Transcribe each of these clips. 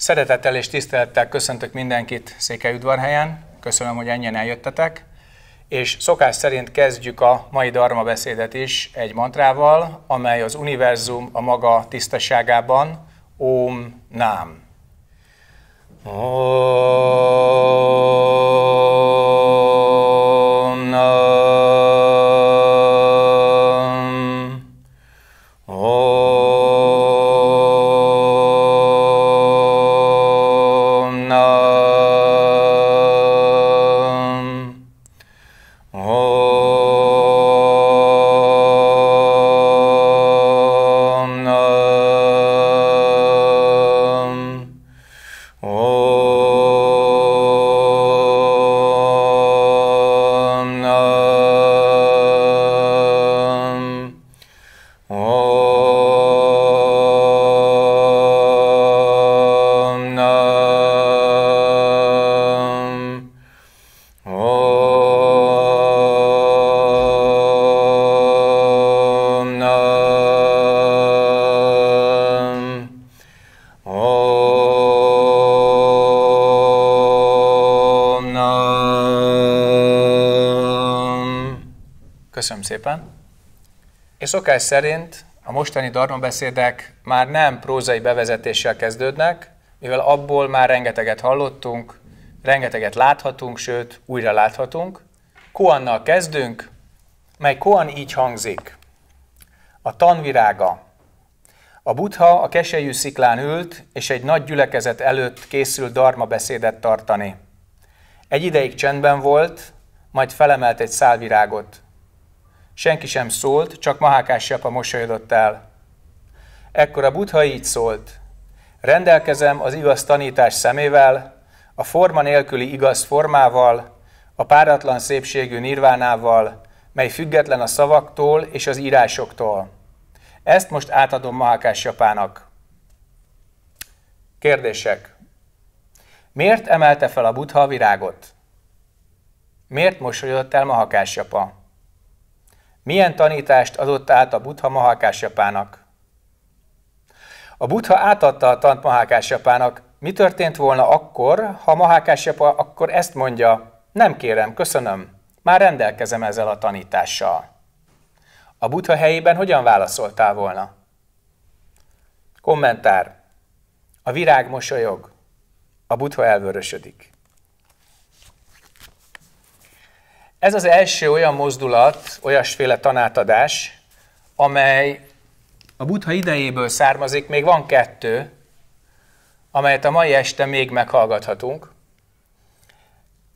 Szeretettel és tisztelettel köszöntök mindenkit udvarhelyen. Köszönöm, hogy ennyien eljöttetek. És szokás szerint kezdjük a mai Dharma beszédet is egy mantrával, amely az univerzum a maga tisztaságában, Om Nam. Om. Köszönöm szépen. És szokás szerint a mostani darmabeszédek már nem prózai bevezetéssel kezdődnek, mivel abból már rengeteget hallottunk, rengeteget láthatunk, sőt, újra láthatunk. Koannal kezdünk, mely Koan így hangzik. A tanvirága. A buddha a keselyű sziklán ült, és egy nagy gyülekezet előtt készült darma beszédet tartani. Egy ideig csendben volt, majd felemelt egy szálvirágot. Senki sem szólt, csak Mahákás Japa mosolyodott el. Ekkor a Buddha így szólt. Rendelkezem az igaz tanítás szemével, a forma nélküli igaz formával, a páratlan szépségű nirvánával, mely független a szavaktól és az írásoktól. Ezt most átadom Mahákás Japának. Kérdések. Miért emelte fel a Buddha a virágot? Miért mosolyodott el Mahakás Japa? Milyen tanítást adott át a Buddha Mahákásyapának? A Buddha átadta a tant Mahákásyapának. Mi történt volna akkor, ha Mahákásyapa akkor ezt mondja, nem kérem, köszönöm, már rendelkezem ezzel a tanítással. A Buddha helyében hogyan válaszoltál volna? Kommentár. A virág mosolyog. A Buddha elvörösödik. Ez az első olyan mozdulat, olyasféle tanátadás, amely a buddha idejéből származik, még van kettő, amelyet a mai este még meghallgathatunk,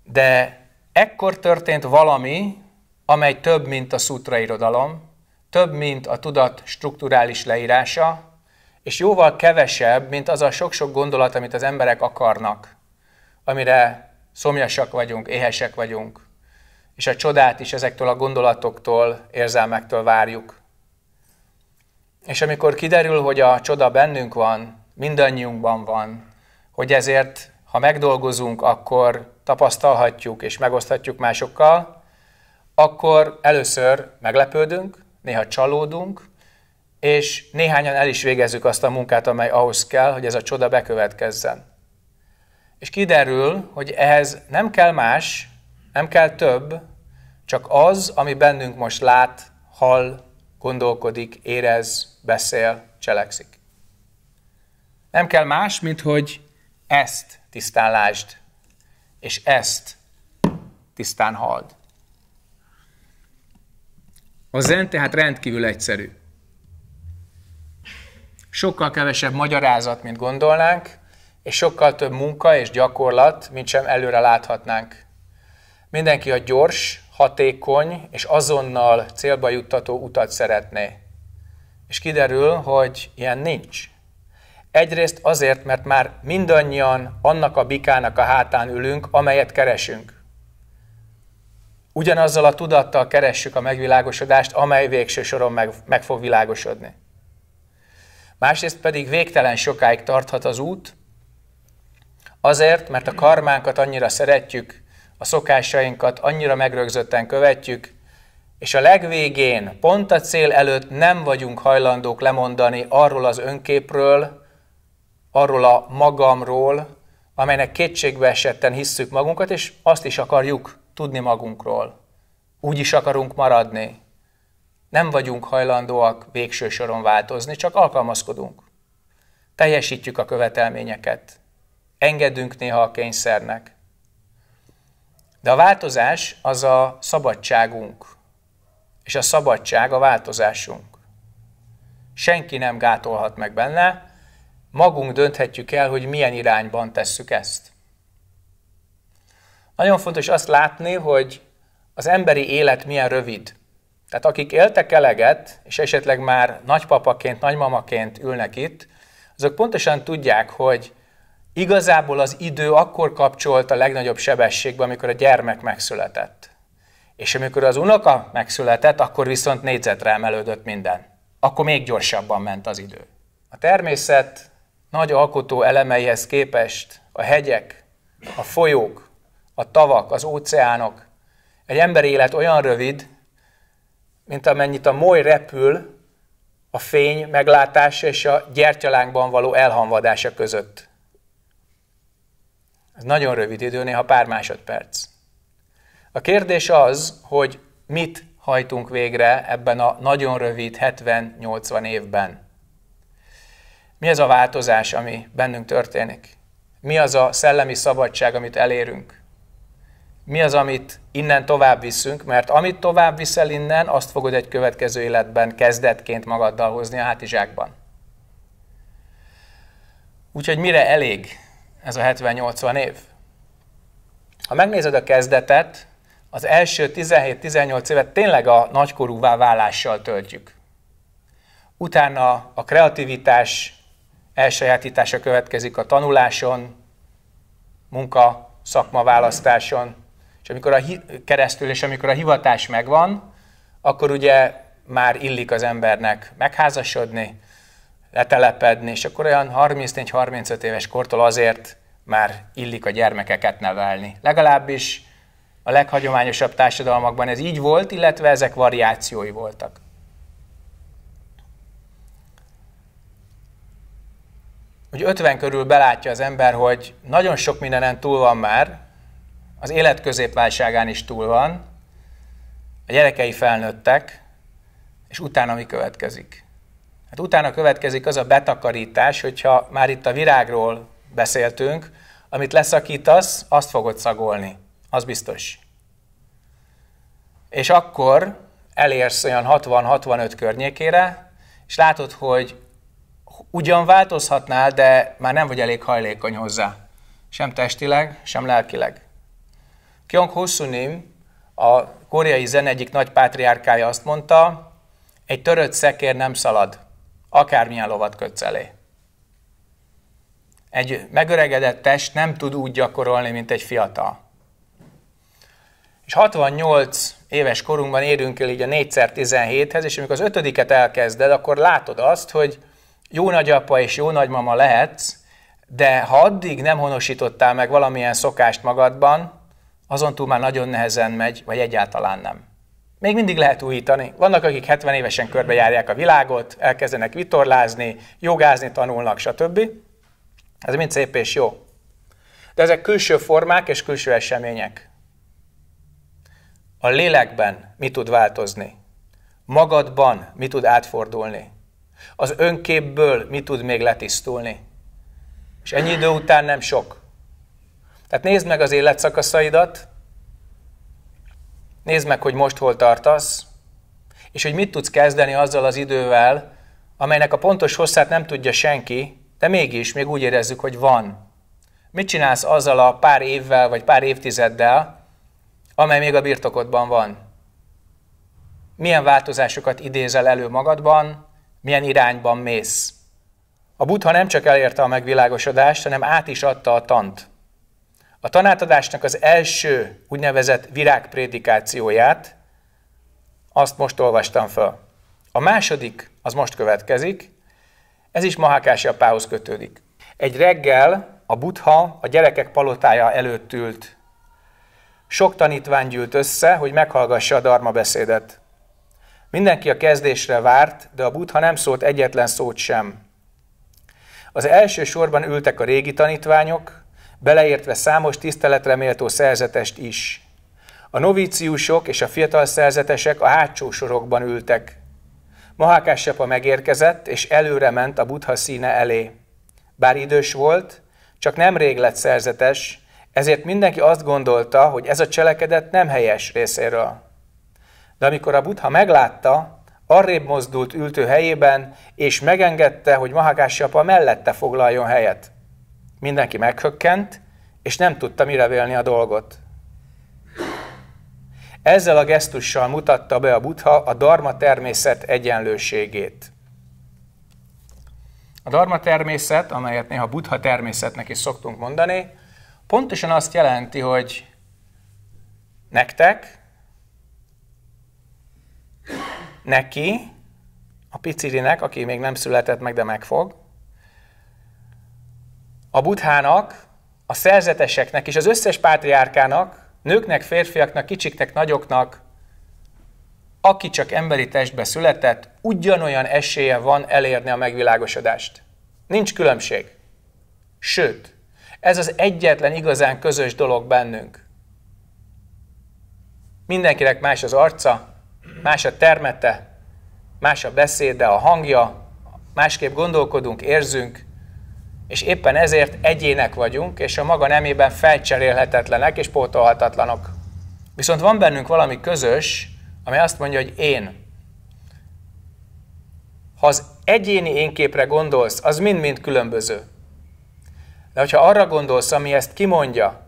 de ekkor történt valami, amely több, mint a szutra irodalom, több, mint a tudat strukturális leírása, és jóval kevesebb, mint az a sok-sok gondolat, amit az emberek akarnak, amire szomjasak vagyunk, éhesek vagyunk, és a csodát is ezektől a gondolatoktól, érzelmektől várjuk. És amikor kiderül, hogy a csoda bennünk van, mindannyiunkban van, hogy ezért, ha megdolgozunk, akkor tapasztalhatjuk és megoszthatjuk másokkal, akkor először meglepődünk, néha csalódunk, és néhányan el is végezzük azt a munkát, amely ahhoz kell, hogy ez a csoda bekövetkezzen. És kiderül, hogy ehhez nem kell más, nem kell több, csak az, ami bennünk most lát, hall, gondolkodik, érez, beszél, cselekszik. Nem kell más, mint hogy ezt tisztán lásd, és ezt tisztán halld. A zen tehát rendkívül egyszerű. Sokkal kevesebb magyarázat, mint gondolnánk, és sokkal több munka és gyakorlat, mint sem előre láthatnánk. Mindenki a gyors, hatékony és azonnal célba juttató utat szeretné. És kiderül, hogy ilyen nincs. Egyrészt azért, mert már mindannyian annak a bikának a hátán ülünk, amelyet keresünk. Ugyanazzal a tudattal keressük a megvilágosodást, amely végső soron meg, meg fog világosodni. Másrészt pedig végtelen sokáig tarthat az út, azért, mert a karmánkat annyira szeretjük, a szokásainkat annyira megrögzötten követjük, és a legvégén, pont a cél előtt nem vagyunk hajlandók lemondani arról az önképről, arról a magamról, amelynek kétségbe esetten hisszük magunkat, és azt is akarjuk tudni magunkról. Úgy is akarunk maradni. Nem vagyunk hajlandóak végső soron változni, csak alkalmazkodunk. Teljesítjük a követelményeket. Engedünk néha a kényszernek. De a változás az a szabadságunk, és a szabadság a változásunk. Senki nem gátolhat meg benne, magunk dönthetjük el, hogy milyen irányban tesszük ezt. Nagyon fontos azt látni, hogy az emberi élet milyen rövid. Tehát akik éltek eleget, és esetleg már nagypapaként, nagymamaként ülnek itt, azok pontosan tudják, hogy Igazából az idő akkor kapcsolt a legnagyobb sebességbe, amikor a gyermek megszületett. És amikor az unoka megszületett, akkor viszont négyzetre emelődött minden. Akkor még gyorsabban ment az idő. A természet nagy alkotó elemeihez képest a hegyek, a folyók, a tavak, az óceánok, egy ember élet olyan rövid, mint amennyit a moly repül a fény meglátása és a gyertyalánkban való elhamvadása között. Ez nagyon rövid idő, néha pár másodperc. A kérdés az, hogy mit hajtunk végre ebben a nagyon rövid 70-80 évben. Mi ez a változás, ami bennünk történik? Mi az a szellemi szabadság, amit elérünk? Mi az, amit innen tovább viszünk? Mert amit tovább viszel innen, azt fogod egy következő életben kezdetként magaddal hozni a hátizsákban. Úgyhogy mire elég ez a 70-80 év. Ha megnézed a kezdetet, az első 17-18 évet tényleg a nagykorúvá válással töltjük. Utána a kreativitás elsajátítása következik a tanuláson, munka, szakma választáson, és amikor a keresztül, és amikor a hivatás megvan, akkor ugye már illik az embernek megházasodni, letelepedni, és akkor olyan 34-35 éves kortól azért már illik a gyermekeket nevelni. Legalábbis a leghagyományosabb társadalmakban ez így volt, illetve ezek variációi voltak. Hogy 50 körül belátja az ember, hogy nagyon sok mindenen túl van már, az élet középválságán is túl van, a gyerekei felnőttek, és utána mi következik. Hát utána következik az a betakarítás, hogyha már itt a virágról beszéltünk, amit leszakítasz, azt fogod szagolni. Az biztos. És akkor elérsz olyan 60-65 környékére, és látod, hogy ugyan változhatnál, de már nem vagy elég hajlékony hozzá. Sem testileg, sem lelkileg. Kyung Hosunim, a koreai zen egyik nagy pátriárkája azt mondta, egy törött szekér nem szalad akármilyen lovat kötsz elé. Egy megöregedett test nem tud úgy gyakorolni, mint egy fiatal. És 68 éves korunkban érünk el így a 4x17-hez, és amikor az ötödiket elkezded, akkor látod azt, hogy jó nagyapa és jó nagymama lehetsz, de ha addig nem honosítottál meg valamilyen szokást magadban, azon túl már nagyon nehezen megy, vagy egyáltalán nem még mindig lehet újítani. Vannak, akik 70 évesen körbejárják a világot, elkezdenek vitorlázni, jogázni tanulnak, stb. Ez mind szép és jó. De ezek külső formák és külső események. A lélekben mi tud változni? Magadban mi tud átfordulni? Az önképből mi tud még letisztulni? És ennyi idő után nem sok. Tehát nézd meg az életszakaszaidat, Nézd meg, hogy most hol tartasz, és hogy mit tudsz kezdeni azzal az idővel, amelynek a pontos hosszát nem tudja senki, de mégis még úgy érezzük, hogy van. Mit csinálsz azzal a pár évvel vagy pár évtizeddel, amely még a birtokodban van? Milyen változásokat idézel elő magadban, milyen irányban mész? A Buddha nem csak elérte a megvilágosodást, hanem át is adta a tant. A tanátadásnak az első úgynevezett virágprédikációját, azt most olvastam fel. A második, az most következik, ez is Mahákási apához kötődik. Egy reggel a buddha a gyerekek palotája előtt ült. Sok tanítvány gyűlt össze, hogy meghallgassa a dharma beszédet. Mindenki a kezdésre várt, de a buddha nem szólt egyetlen szót sem. Az első sorban ültek a régi tanítványok, beleértve számos tiszteletre méltó szerzetest is. A novíciusok és a fiatal szerzetesek a hátsó sorokban ültek. Mahákásapa megérkezett, és előre ment a buddha színe elé. Bár idős volt, csak nem rég lett szerzetes, ezért mindenki azt gondolta, hogy ez a cselekedet nem helyes részéről. De amikor a buddha meglátta, arrébb mozdult ültő helyében, és megengedte, hogy apa mellette foglaljon helyet mindenki meghökkent, és nem tudta mire vélni a dolgot. Ezzel a gesztussal mutatta be a Buddha a dharma természet egyenlőségét. A dharma természet, amelyet néha buddha természetnek is szoktunk mondani, pontosan azt jelenti, hogy nektek, neki, a picirinek, aki még nem született meg, de megfog. fog, a buddhának, a szerzeteseknek és az összes pátriárkának, nőknek, férfiaknak, kicsiknek, nagyoknak, aki csak emberi testbe született, ugyanolyan esélye van elérni a megvilágosodást. Nincs különbség. Sőt, ez az egyetlen igazán közös dolog bennünk. Mindenkinek más az arca, más a termete, más a beszéde, a hangja, másképp gondolkodunk, érzünk, és éppen ezért egyének vagyunk, és a maga nemében felcserélhetetlenek és pótolhatatlanok. Viszont van bennünk valami közös, ami azt mondja, hogy én. Ha az egyéni énképre gondolsz, az mind-mind különböző. De hogyha arra gondolsz, ami ezt kimondja,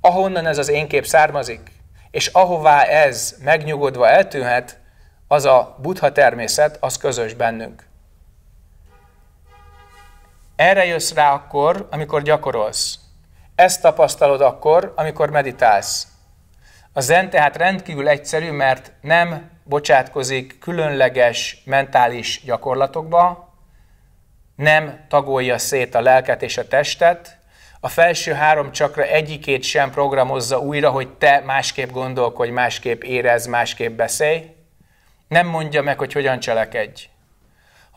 ahonnan ez az énkép származik, és ahová ez megnyugodva eltűnhet, az a buddha természet, az közös bennünk. Erre jössz rá akkor, amikor gyakorolsz. Ezt tapasztalod akkor, amikor meditálsz. A zen tehát rendkívül egyszerű, mert nem bocsátkozik különleges mentális gyakorlatokba, nem tagolja szét a lelket és a testet, a felső három csakra egyikét sem programozza újra, hogy te másképp gondolkodj, másképp érez, másképp beszélj, nem mondja meg, hogy hogyan cselekedj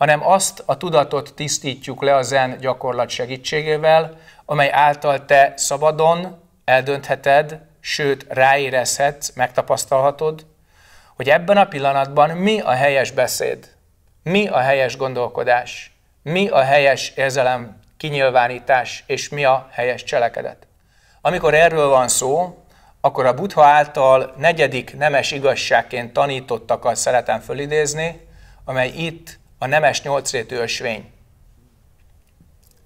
hanem azt a tudatot tisztítjuk le a zen gyakorlat segítségével, amely által te szabadon eldöntheted, sőt ráérezhetsz, megtapasztalhatod, hogy ebben a pillanatban mi a helyes beszéd, mi a helyes gondolkodás, mi a helyes érzelem kinyilvánítás, és mi a helyes cselekedet. Amikor erről van szó, akkor a Buddha által negyedik nemes igazságként tanítottakat szeretem fölidézni, amely itt a nemes nyolcrétű ösvény.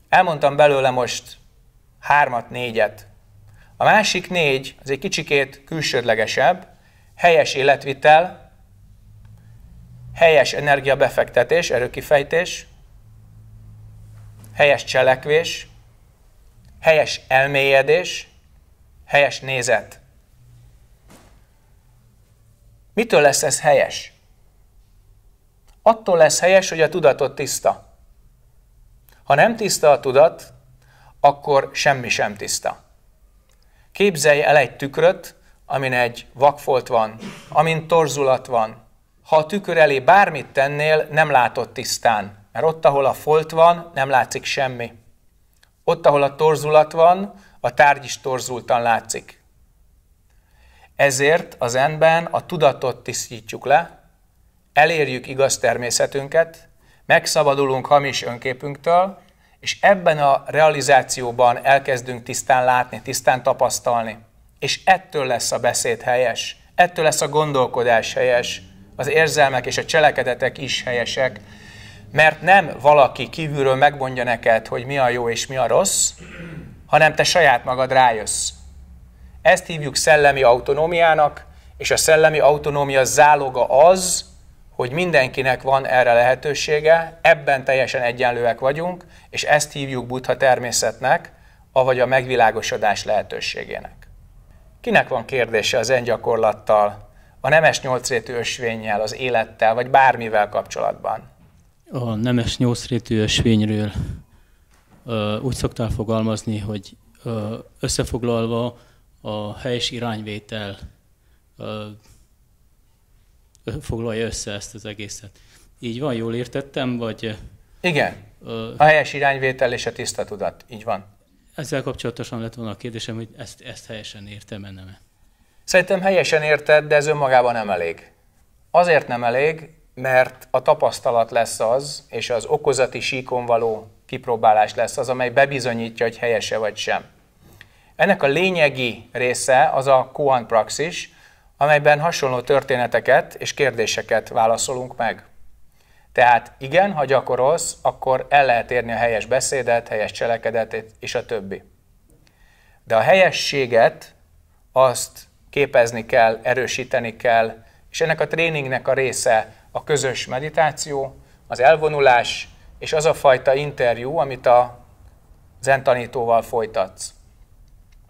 Elmondtam belőle most hármat, négyet. A másik négy az egy kicsikét külsődlegesebb, helyes életvitel, helyes energiabefektetés, erőkifejtés, helyes cselekvés, helyes elmélyedés, helyes nézet. Mitől lesz ez helyes? attól lesz helyes, hogy a tudatod tiszta. Ha nem tiszta a tudat, akkor semmi sem tiszta. Képzelj el egy tükröt, amin egy vakfolt van, amin torzulat van. Ha a tükör elé bármit tennél, nem látod tisztán, mert ott, ahol a folt van, nem látszik semmi. Ott, ahol a torzulat van, a tárgy is torzultan látszik. Ezért az enben a tudatot tisztítjuk le, elérjük igaz természetünket, megszabadulunk hamis önképünktől, és ebben a realizációban elkezdünk tisztán látni, tisztán tapasztalni. És ettől lesz a beszéd helyes, ettől lesz a gondolkodás helyes, az érzelmek és a cselekedetek is helyesek, mert nem valaki kívülről megmondja neked, hogy mi a jó és mi a rossz, hanem te saját magad rájössz. Ezt hívjuk szellemi autonómiának, és a szellemi autonómia záloga az, hogy mindenkinek van erre lehetősége, ebben teljesen egyenlőek vagyunk, és ezt hívjuk buddha természetnek, avagy a megvilágosodás lehetőségének. Kinek van kérdése az engyakorlattal, a nemes nyolcrétű ösvényjel, az élettel, vagy bármivel kapcsolatban? A nemes nyolcrétű ösvényről ö, úgy szoktál fogalmazni, hogy ö, összefoglalva a helyes irányvétel ö, foglalja össze ezt az egészet. Így van, jól értettem, vagy... Igen. a helyes irányvétel és a tiszta tudat, így van. Ezzel kapcsolatosan lett volna a kérdésem, hogy ezt, ezt helyesen értem-e, nem -e? Szerintem helyesen érted, de ez önmagában nem elég. Azért nem elég, mert a tapasztalat lesz az, és az okozati síkon való kipróbálás lesz az, amely bebizonyítja, hogy helyese vagy sem. Ennek a lényegi része az a koan praxis, amelyben hasonló történeteket és kérdéseket válaszolunk meg. Tehát igen, ha gyakorolsz, akkor el lehet érni a helyes beszédet, helyes cselekedetet és a többi. De a helyességet azt képezni kell, erősíteni kell, és ennek a tréningnek a része a közös meditáció, az elvonulás és az a fajta interjú, amit a zen tanítóval folytatsz.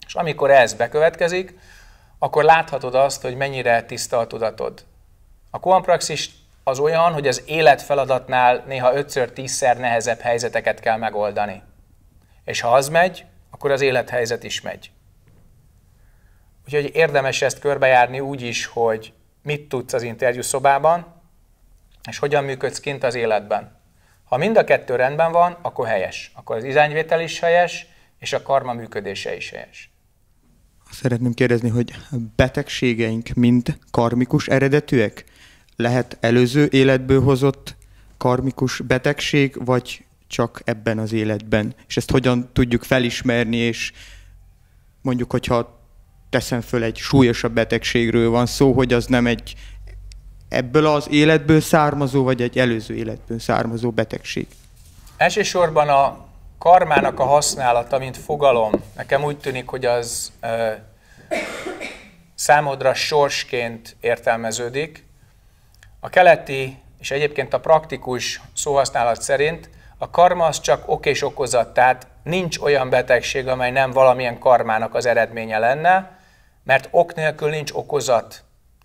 És amikor ez bekövetkezik, akkor láthatod azt, hogy mennyire tiszta a tudatod. A koanpraxis az olyan, hogy az életfeladatnál néha 5-10-szer nehezebb helyzeteket kell megoldani. És ha az megy, akkor az élethelyzet is megy. Úgyhogy érdemes ezt körbejárni úgy is, hogy mit tudsz az interjú szobában, és hogyan működsz kint az életben. Ha mind a kettő rendben van, akkor helyes. Akkor az irányvétel is helyes, és a karma működése is helyes. Szeretném kérdezni, hogy betegségeink mind karmikus eredetűek? Lehet előző életből hozott karmikus betegség, vagy csak ebben az életben? És ezt hogyan tudjuk felismerni, és mondjuk, hogyha teszem föl egy súlyosabb betegségről van szó, hogy az nem egy ebből az életből származó, vagy egy előző életből származó betegség? Elsősorban a karmának a használata, mint fogalom, nekem úgy tűnik, hogy az ö, számodra sorsként értelmeződik. A keleti és egyébként a praktikus szóhasználat szerint a karma az csak ok és okozat, tehát nincs olyan betegség, amely nem valamilyen karmának az eredménye lenne, mert ok nélkül nincs okozat,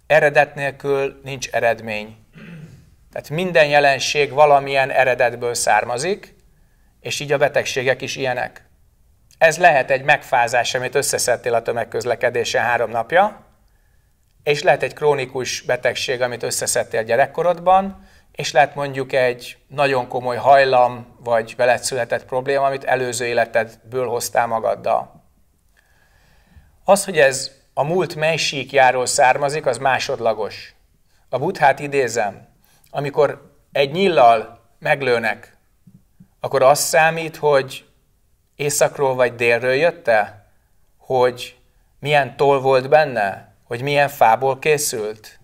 eredet nélkül nincs eredmény. Tehát minden jelenség valamilyen eredetből származik, és így a betegségek is ilyenek. Ez lehet egy megfázás, amit összeszedtél a tömegközlekedésen három napja, és lehet egy krónikus betegség, amit összeszedtél gyerekkorodban, és lehet mondjuk egy nagyon komoly hajlam, vagy veled született probléma, amit előző életedből hoztál magaddal. Az, hogy ez a múlt melysékjáról származik, az másodlagos. A buthát idézem, amikor egy nyillal meglőnek, akkor az számít, hogy északról vagy délről jöttél? Hogy milyen toll volt benne? Hogy milyen fából készült?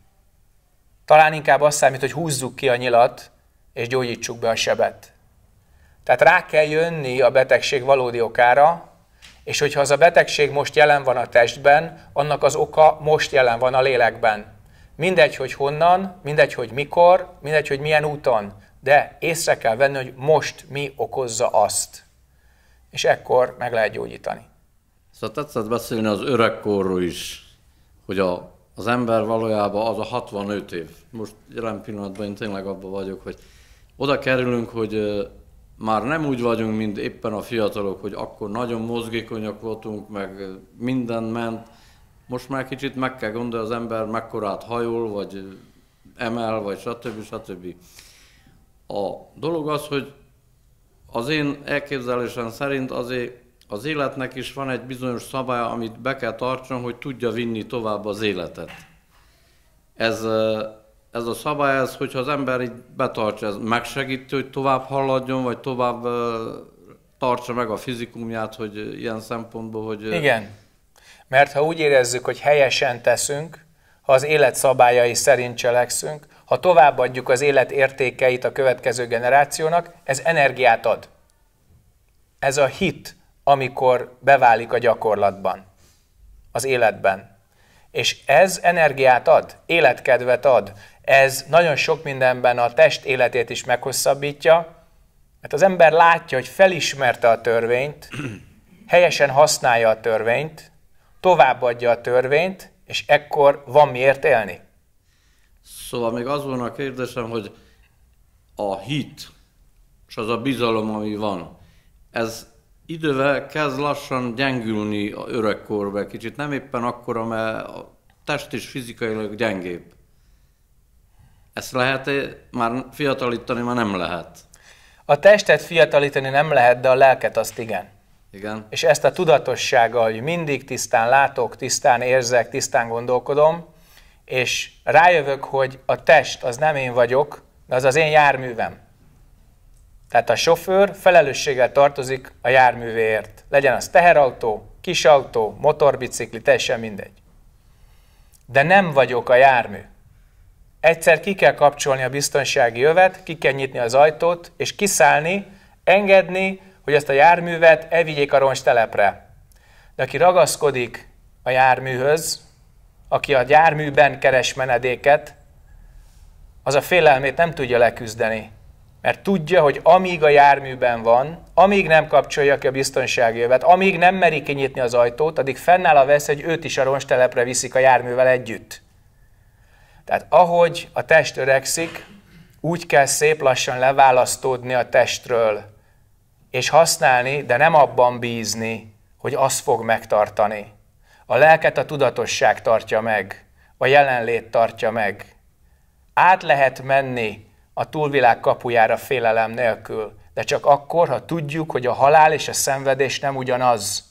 Talán inkább az számít, hogy húzzuk ki a nyilat, és gyógyítsuk be a sebet. Tehát rá kell jönni a betegség valódi okára, és hogyha az a betegség most jelen van a testben, annak az oka most jelen van a lélekben. Mindegy, hogy honnan, mindegy, hogy mikor, mindegy, hogy milyen úton de észre kell venni, hogy most mi okozza azt, és ekkor meg lehet gyógyítani. Szóval tetszett beszélni az öregkorról is, hogy a, az ember valójában az a 65 év. Most jelen pillanatban én tényleg abban vagyok, hogy oda kerülünk, hogy már nem úgy vagyunk, mint éppen a fiatalok, hogy akkor nagyon mozgékonyak voltunk, meg minden ment. Most már kicsit meg kell gondolni az ember, mekkorát hajol, vagy emel, vagy stb. stb. stb. A dolog az, hogy az én elképzelésem szerint azért az életnek is van egy bizonyos szabálya, amit be kell tartson, hogy tudja vinni tovább az életet. Ez, ez a szabály, ez, hogyha az ember így betartja, ez megsegíti, hogy tovább halladjon, vagy tovább tartsa meg a fizikumját, hogy ilyen szempontból, hogy... Igen, mert ha úgy érezzük, hogy helyesen teszünk, ha az élet szabályai szerint cselekszünk, ha továbbadjuk az élet értékeit a következő generációnak, ez energiát ad. Ez a hit, amikor beválik a gyakorlatban, az életben. És ez energiát ad, életkedvet ad. Ez nagyon sok mindenben a test életét is meghosszabbítja, mert az ember látja, hogy felismerte a törvényt, helyesen használja a törvényt, továbbadja a törvényt, és ekkor van miért élni. Szóval még az volna a kérdésem, hogy a hit és az a bizalom, ami van, ez idővel kezd lassan gyengülni a öregkorba, kicsit nem éppen akkor, mert a test is fizikailag gyengébb. Ezt lehet -e? Már fiatalítani már nem lehet. A testet fiatalítani nem lehet, de a lelket azt igen. Igen. És ezt a tudatossággal, hogy mindig tisztán látok, tisztán érzek, tisztán gondolkodom, és rájövök, hogy a test az nem én vagyok, de az az én járművem. Tehát a sofőr felelősséggel tartozik a járművéért. Legyen az teherautó, kisautó, motorbicikli, teljesen mindegy. De nem vagyok a jármű. Egyszer ki kell kapcsolni a biztonsági övet, ki kell nyitni az ajtót, és kiszállni, engedni, hogy ezt a járművet elvigyék a roncstelepre. De aki ragaszkodik a járműhöz, aki a gyárműben keres menedéket, az a félelmét nem tudja leküzdeni, mert tudja, hogy amíg a járműben van, amíg nem kapcsolja ki a biztonsági övet, amíg nem meri kinyitni az ajtót, addig fennáll a vesz, hogy őt is a telepre viszik a járművel együtt. Tehát ahogy a test öregszik, úgy kell szép lassan leválasztódni a testről, és használni, de nem abban bízni, hogy az fog megtartani. A lelket a tudatosság tartja meg, a jelenlét tartja meg. Át lehet menni a túlvilág kapujára félelem nélkül, de csak akkor, ha tudjuk, hogy a halál és a szenvedés nem ugyanaz.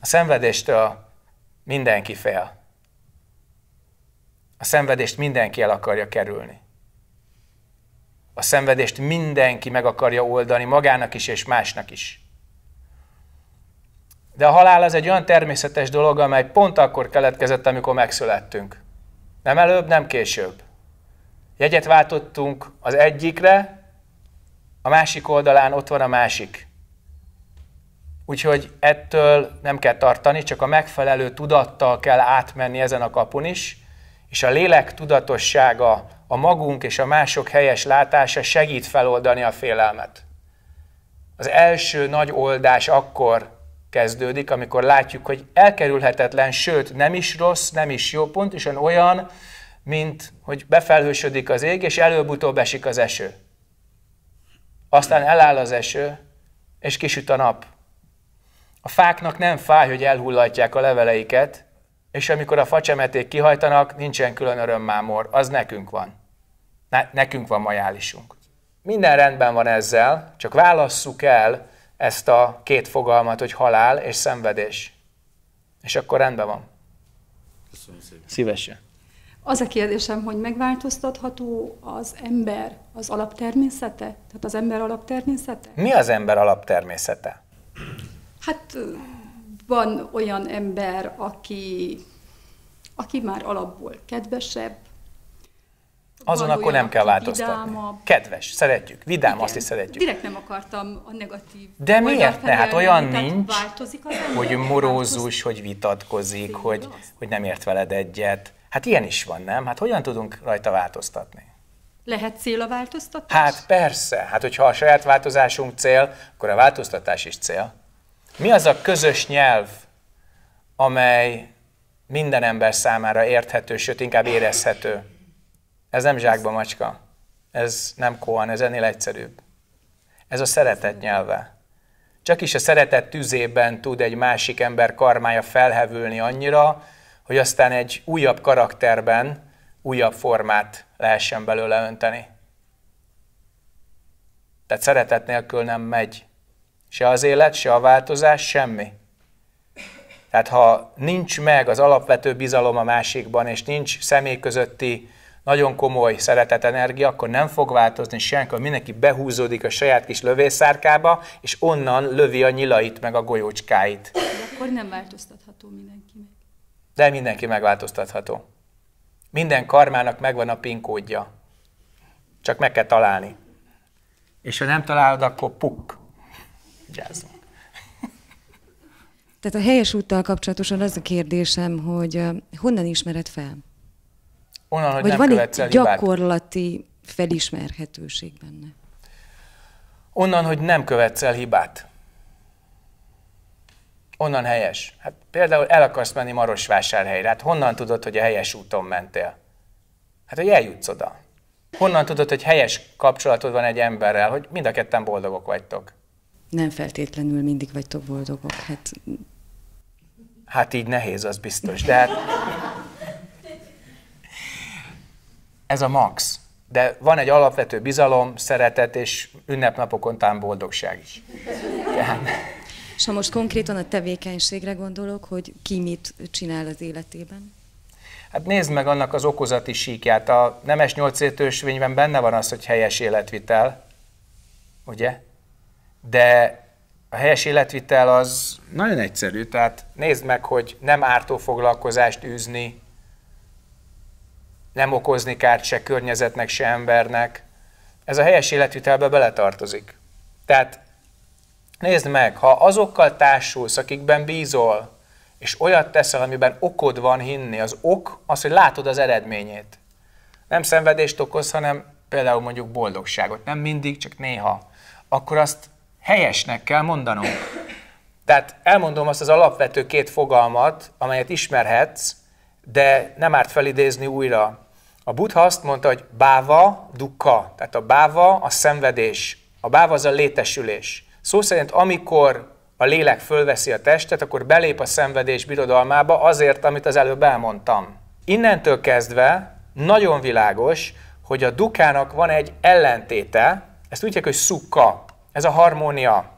A szenvedéstől mindenki fél. A szenvedést mindenki el akarja kerülni. A szenvedést mindenki meg akarja oldani, magának is és másnak is. De a halál az egy olyan természetes dolog, amely pont akkor keletkezett, amikor megszülettünk. Nem előbb, nem később. Jegyet váltottunk az egyikre, a másik oldalán ott van a másik. Úgyhogy ettől nem kell tartani, csak a megfelelő tudattal kell átmenni ezen a kapun is, és a lélek tudatossága, a magunk és a mások helyes látása segít feloldani a félelmet. Az első nagy oldás akkor, kezdődik, amikor látjuk, hogy elkerülhetetlen, sőt nem is rossz, nem is jó, pontosan olyan, mint hogy befelhősödik az ég, és előbb-utóbb esik az eső. Aztán eláll az eső, és kisüt a nap. A fáknak nem fáj, hogy elhullatják a leveleiket, és amikor a facsemeték kihajtanak, nincsen külön örömmámor, az nekünk van. Ne, nekünk van majálisunk. Minden rendben van ezzel, csak válasszuk el, ezt a két fogalmat, hogy halál és szenvedés. És akkor rendben van. Köszönöm szépen. Szívesen. Az a kérdésem, hogy megváltoztatható az ember az alaptermészete? Tehát az ember alaptermészete? Mi az ember alaptermészete? Hát van olyan ember, aki, aki már alapból kedvesebb, azon akkor nem kell változtatni. Vidámabb. Kedves, szeretjük. Vidám, Igen. azt is szeretjük. Direkt nem akartam a negatív. De miért ne? Hát olyan nincs, hogy morózus, hogy vitatkozik, hogy, hogy nem ért veled egyet. Hát ilyen is van, nem? Hát hogyan tudunk rajta változtatni? Lehet cél a változtatás? Hát persze. Hát hogyha a saját változásunk cél, akkor a változtatás is cél. Mi az a közös nyelv, amely minden ember számára érthető, sőt inkább érezhető? Ez nem zsákba macska. Ez nem koan, ez ennél egyszerűbb. Ez a szeretet nyelve. Csak is a szeretet tüzében tud egy másik ember karmája felhevülni annyira, hogy aztán egy újabb karakterben újabb formát lehessen belőle önteni. Tehát szeretet nélkül nem megy. Se az élet, se a változás, semmi. Tehát ha nincs meg az alapvető bizalom a másikban, és nincs személy közötti nagyon komoly szeretet energia, akkor nem fog változni senki, akkor mindenki behúzódik a saját kis lövészárkába, és onnan lövi a nyilait, meg a golyócskáit. De akkor nem változtatható mindenki? De mindenki megváltoztatható. Minden karmának megvan a pinkódja. Csak meg kell találni. És ha nem találod, akkor puk. Gyázzunk. Tehát a helyes úttal kapcsolatosan az a kérdésem, hogy honnan ismered fel? Onnan, hogy Vagy nem van egy gyakorlati hibát. felismerhetőség benne? Onnan, hogy nem követsz el hibát. Onnan helyes. Hát például el akarsz menni Marosvásárhelyre, hát honnan tudod, hogy a helyes úton mentél? Hát, hogy eljutsz oda. Honnan tudod, hogy helyes kapcsolatod van egy emberrel, hogy mind a ketten boldogok vagytok? Nem feltétlenül mindig vagytok boldogok, hát... Hát így nehéz, az biztos, de hát ez a max. De van egy alapvető bizalom, szeretet és ünnepnapokon tán boldogság is. Tehát... És ha most konkrétan a tevékenységre gondolok, hogy ki mit csinál az életében? Hát nézd meg annak az okozati síkját. A nemes nyolc benne van az, hogy helyes életvitel, ugye? De a helyes életvitel az nagyon egyszerű, tehát nézd meg, hogy nem ártó foglalkozást űzni, nem okozni kárt se környezetnek, se embernek. Ez a helyes életvitelbe beletartozik. Tehát nézd meg, ha azokkal társulsz, akikben bízol, és olyat teszel, amiben okod van hinni, az ok az, hogy látod az eredményét. Nem szenvedést okoz, hanem például mondjuk boldogságot. Nem mindig, csak néha. Akkor azt helyesnek kell mondanunk. Tehát elmondom azt az alapvető két fogalmat, amelyet ismerhetsz, de nem árt felidézni újra. A Buddha azt mondta, hogy báva, dukka, tehát a báva a szenvedés, a báva az a létesülés. Szó szerint, amikor a lélek fölveszi a testet, akkor belép a szenvedés birodalmába azért, amit az előbb elmondtam. Innentől kezdve nagyon világos, hogy a dukának van egy ellentéte, ezt úgy hívják, hogy szukka, ez a harmónia.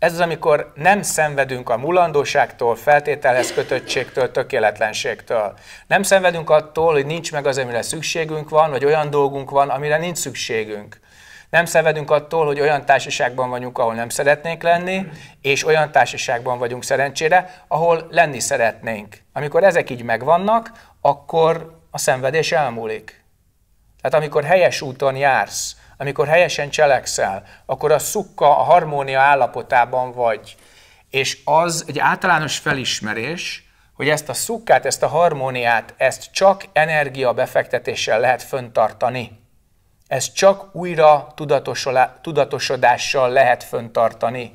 Ez az, amikor nem szenvedünk a mulandóságtól, feltételhez kötöttségtől, tökéletlenségtől. Nem szenvedünk attól, hogy nincs meg az, amire szükségünk van, vagy olyan dolgunk van, amire nincs szükségünk. Nem szenvedünk attól, hogy olyan társaságban vagyunk, ahol nem szeretnénk lenni, és olyan társaságban vagyunk szerencsére, ahol lenni szeretnénk. Amikor ezek így megvannak, akkor a szenvedés elmúlik. Tehát amikor helyes úton jársz, amikor helyesen cselekszel, akkor a szukka a harmónia állapotában vagy. És az egy általános felismerés, hogy ezt a szukkát, ezt a harmóniát, ezt csak energia befektetéssel lehet föntartani. Ez csak újra tudatosodással lehet föntartani.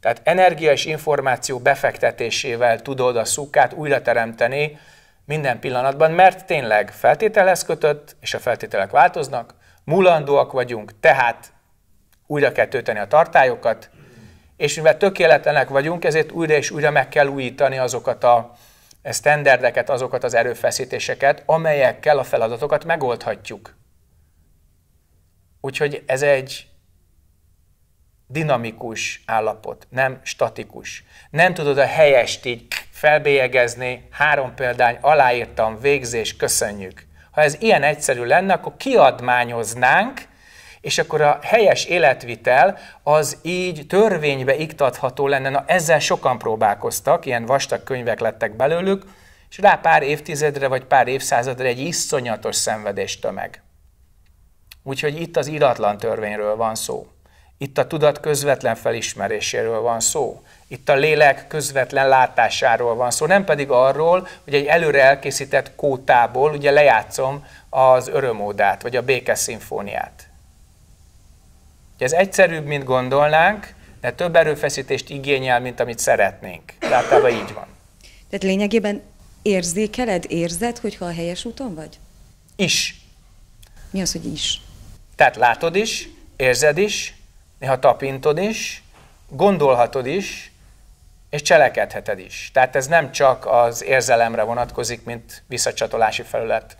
Tehát energia és információ befektetésével tudod a szukkát újra teremteni minden pillanatban, mert tényleg feltételhez kötött, és a feltételek változnak, mulandóak vagyunk, tehát újra kell tölteni a tartályokat, és mivel tökéletlenek vagyunk, ezért újra és újra meg kell újítani azokat a e, sztenderdeket, azokat az erőfeszítéseket, amelyekkel a feladatokat megoldhatjuk. Úgyhogy ez egy dinamikus állapot, nem statikus. Nem tudod a helyest így felbélyegezni, három példány, aláírtam, végzés, köszönjük. Ha ez ilyen egyszerű lenne, akkor kiadmányoznánk, és akkor a helyes életvitel az így törvénybe iktatható lenne. Na ezzel sokan próbálkoztak, ilyen vastag könyvek lettek belőlük, és rá pár évtizedre vagy pár évszázadra egy iszonyatos tömeg. Úgyhogy itt az iratlan törvényről van szó. Itt a tudat közvetlen felismeréséről van szó. Itt a lélek közvetlen látásáról van szó, nem pedig arról, hogy egy előre elkészített kótából ugye lejátszom az örömódát, vagy a békeszimfóniát. Ez egyszerűbb, mint gondolnánk, de több erőfeszítést igényel, mint amit szeretnénk. De általában így van. Tehát lényegében érzékeled, érzed, hogyha a helyes úton vagy? Is. Mi az, hogy is? Tehát látod is, érzed is, Néha tapintod is, gondolhatod is, és cselekedheted is. Tehát ez nem csak az érzelemre vonatkozik, mint visszacsatolási felület.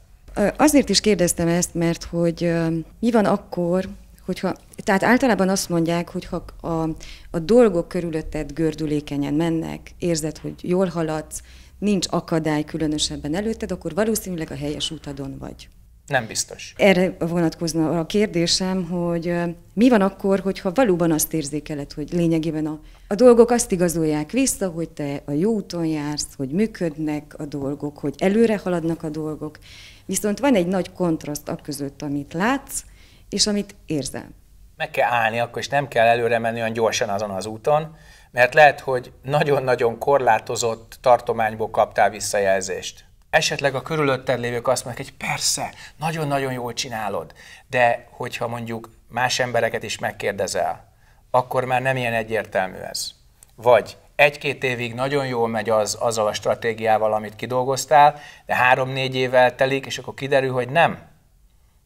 Azért is kérdeztem ezt, mert hogy mi van akkor, hogyha, tehát általában azt mondják, hogy ha a, a dolgok körülötted gördülékenyen mennek, érzed, hogy jól haladsz, nincs akadály különösebben előtted, akkor valószínűleg a helyes útadon vagy. Nem biztos. Erre vonatkozna a kérdésem, hogy mi van akkor, hogyha valóban azt érzékeled, hogy lényegében a, a dolgok azt igazolják vissza, hogy te a jó úton jársz, hogy működnek a dolgok, hogy előre haladnak a dolgok, viszont van egy nagy kontraszt a között, amit látsz, és amit érzel. Meg kell állni, akkor is nem kell előre menni olyan gyorsan azon az úton, mert lehet, hogy nagyon-nagyon korlátozott tartományból kaptál visszajelzést esetleg a körülötted lévők azt mondják, hogy persze, nagyon-nagyon jól csinálod, de hogyha mondjuk más embereket is megkérdezel, akkor már nem ilyen egyértelmű ez. Vagy egy-két évig nagyon jól megy az, azzal a stratégiával, amit kidolgoztál, de három-négy évvel telik, és akkor kiderül, hogy nem.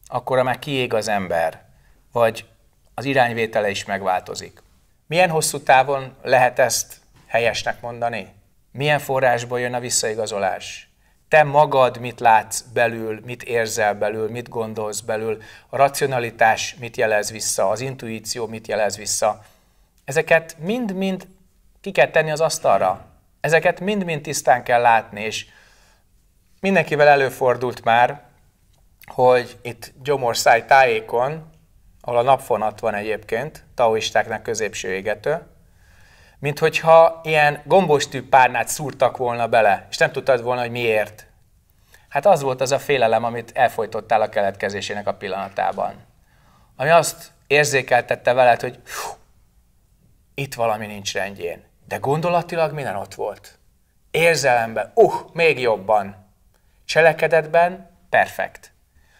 Akkor már kiég az ember, vagy az irányvétele is megváltozik. Milyen hosszú távon lehet ezt helyesnek mondani? Milyen forrásból jön a visszaigazolás? te magad mit látsz belül, mit érzel belül, mit gondolsz belül, a racionalitás mit jelez vissza, az intuíció mit jelez vissza. Ezeket mind-mind ki kell tenni az asztalra. Ezeket mind-mind tisztán kell látni, és mindenkivel előfordult már, hogy itt gyomorszáj tájékon, ahol a napfonat van egyébként, taoistáknak középső égető, mint hogyha ilyen gombos párnát szúrtak volna bele, és nem tudtad volna, hogy miért. Hát az volt az a félelem, amit elfolytottál a keletkezésének a pillanatában. Ami azt érzékeltette veled, hogy hú, itt valami nincs rendjén. De gondolatilag minden ott volt. Érzelemben, uh, még jobban. Cselekedetben, perfekt.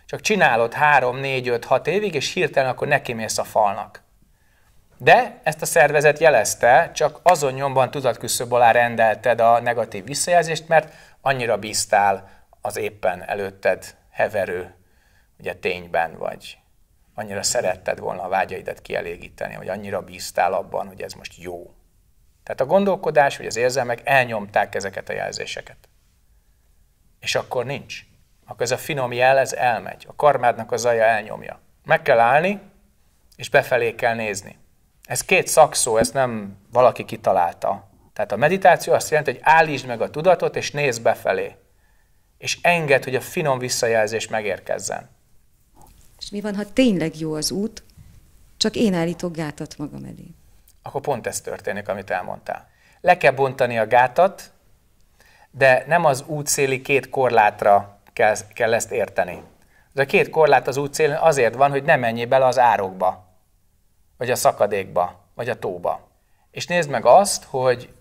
Csak csinálod három, négy, öt, hat évig, és hirtelen akkor nekimész a falnak. De ezt a szervezet jelezte, csak azon nyomban tudatküszöb alá rendelted a negatív visszajelzést, mert annyira bíztál az éppen előtted heverő ugye tényben vagy. Annyira szeretted volna a vágyaidat kielégíteni, vagy annyira bíztál abban, hogy ez most jó. Tehát a gondolkodás, vagy az érzelmek elnyomták ezeket a jelzéseket. És akkor nincs. Akkor ez a finom jel, ez elmegy. A karmádnak a zaja elnyomja. Meg kell állni, és befelé kell nézni. Ez két szakszó, ezt nem valaki kitalálta. Tehát a meditáció azt jelenti, hogy állítsd meg a tudatot, és nézd befelé. És engedd, hogy a finom visszajelzés megérkezzen. És mi van, ha tényleg jó az út, csak én állítok gátat magam elé? Akkor pont ez történik, amit elmondtál. Le kell bontani a gátat, de nem az útszéli két korlátra kell, kell ezt érteni. Ez a két korlát az útszélén azért van, hogy ne menjél bele az árokba vagy a szakadékba, vagy a tóba. És nézd meg azt, hogy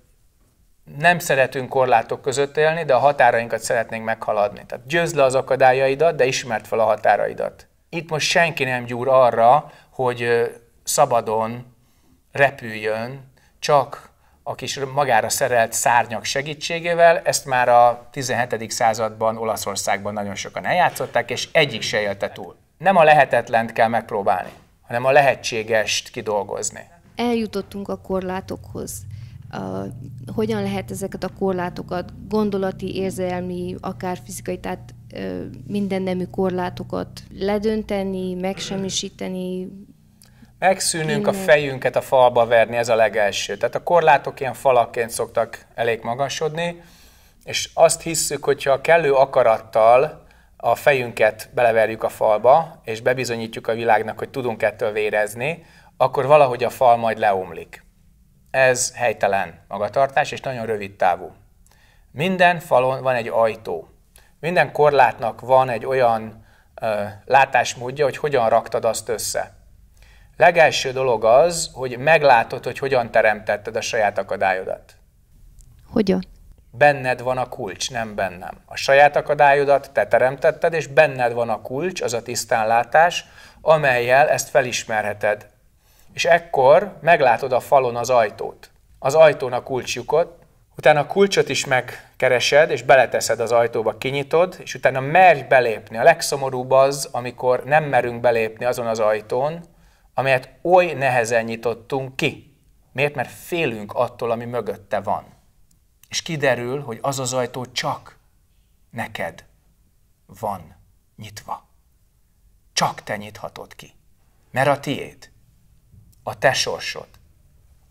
nem szeretünk korlátok között élni, de a határainkat szeretnénk meghaladni. Tehát győzd le az akadályaidat, de ismert fel a határaidat. Itt most senki nem gyúr arra, hogy szabadon repüljön, csak a kis magára szerelt szárnyak segítségével, ezt már a 17. században Olaszországban nagyon sokan eljátszották, és egyik se élte túl. Nem a lehetetlent kell megpróbálni hanem a lehetségest kidolgozni. Eljutottunk a korlátokhoz. Uh, hogyan lehet ezeket a korlátokat, gondolati, érzelmi, akár fizikai, tehát uh, minden nemű korlátokat ledönteni, megsemmisíteni, Megszűnünk a fejünket a falba verni, ez a legelső. Tehát a korlátok ilyen falakként szoktak elég magasodni, és azt hisszük, hogyha kellő akarattal a fejünket beleverjük a falba, és bebizonyítjuk a világnak, hogy tudunk ettől vérezni, akkor valahogy a fal majd leomlik. Ez helytelen magatartás, és nagyon rövid távú. Minden falon van egy ajtó. Minden korlátnak van egy olyan ö, látásmódja, hogy hogyan raktad azt össze. Legelső dolog az, hogy meglátod, hogy hogyan teremtetted a saját akadályodat. Hogyan? Benned van a kulcs, nem bennem. A saját akadályodat te teremtetted, és benned van a kulcs, az a tisztánlátás, amelyel ezt felismerheted. És ekkor meglátod a falon az ajtót. Az ajtón a kulcsjukot, utána a kulcsot is megkeresed, és beleteszed az ajtóba, kinyitod, és utána merj belépni. A legszomorúbb az, amikor nem merünk belépni azon az ajtón, amelyet oly nehezen nyitottunk ki. Miért? Mert félünk attól, ami mögötte van és kiderül, hogy az az ajtó csak neked van nyitva. Csak te nyithatod ki. Mert a tiéd, a te sorsod,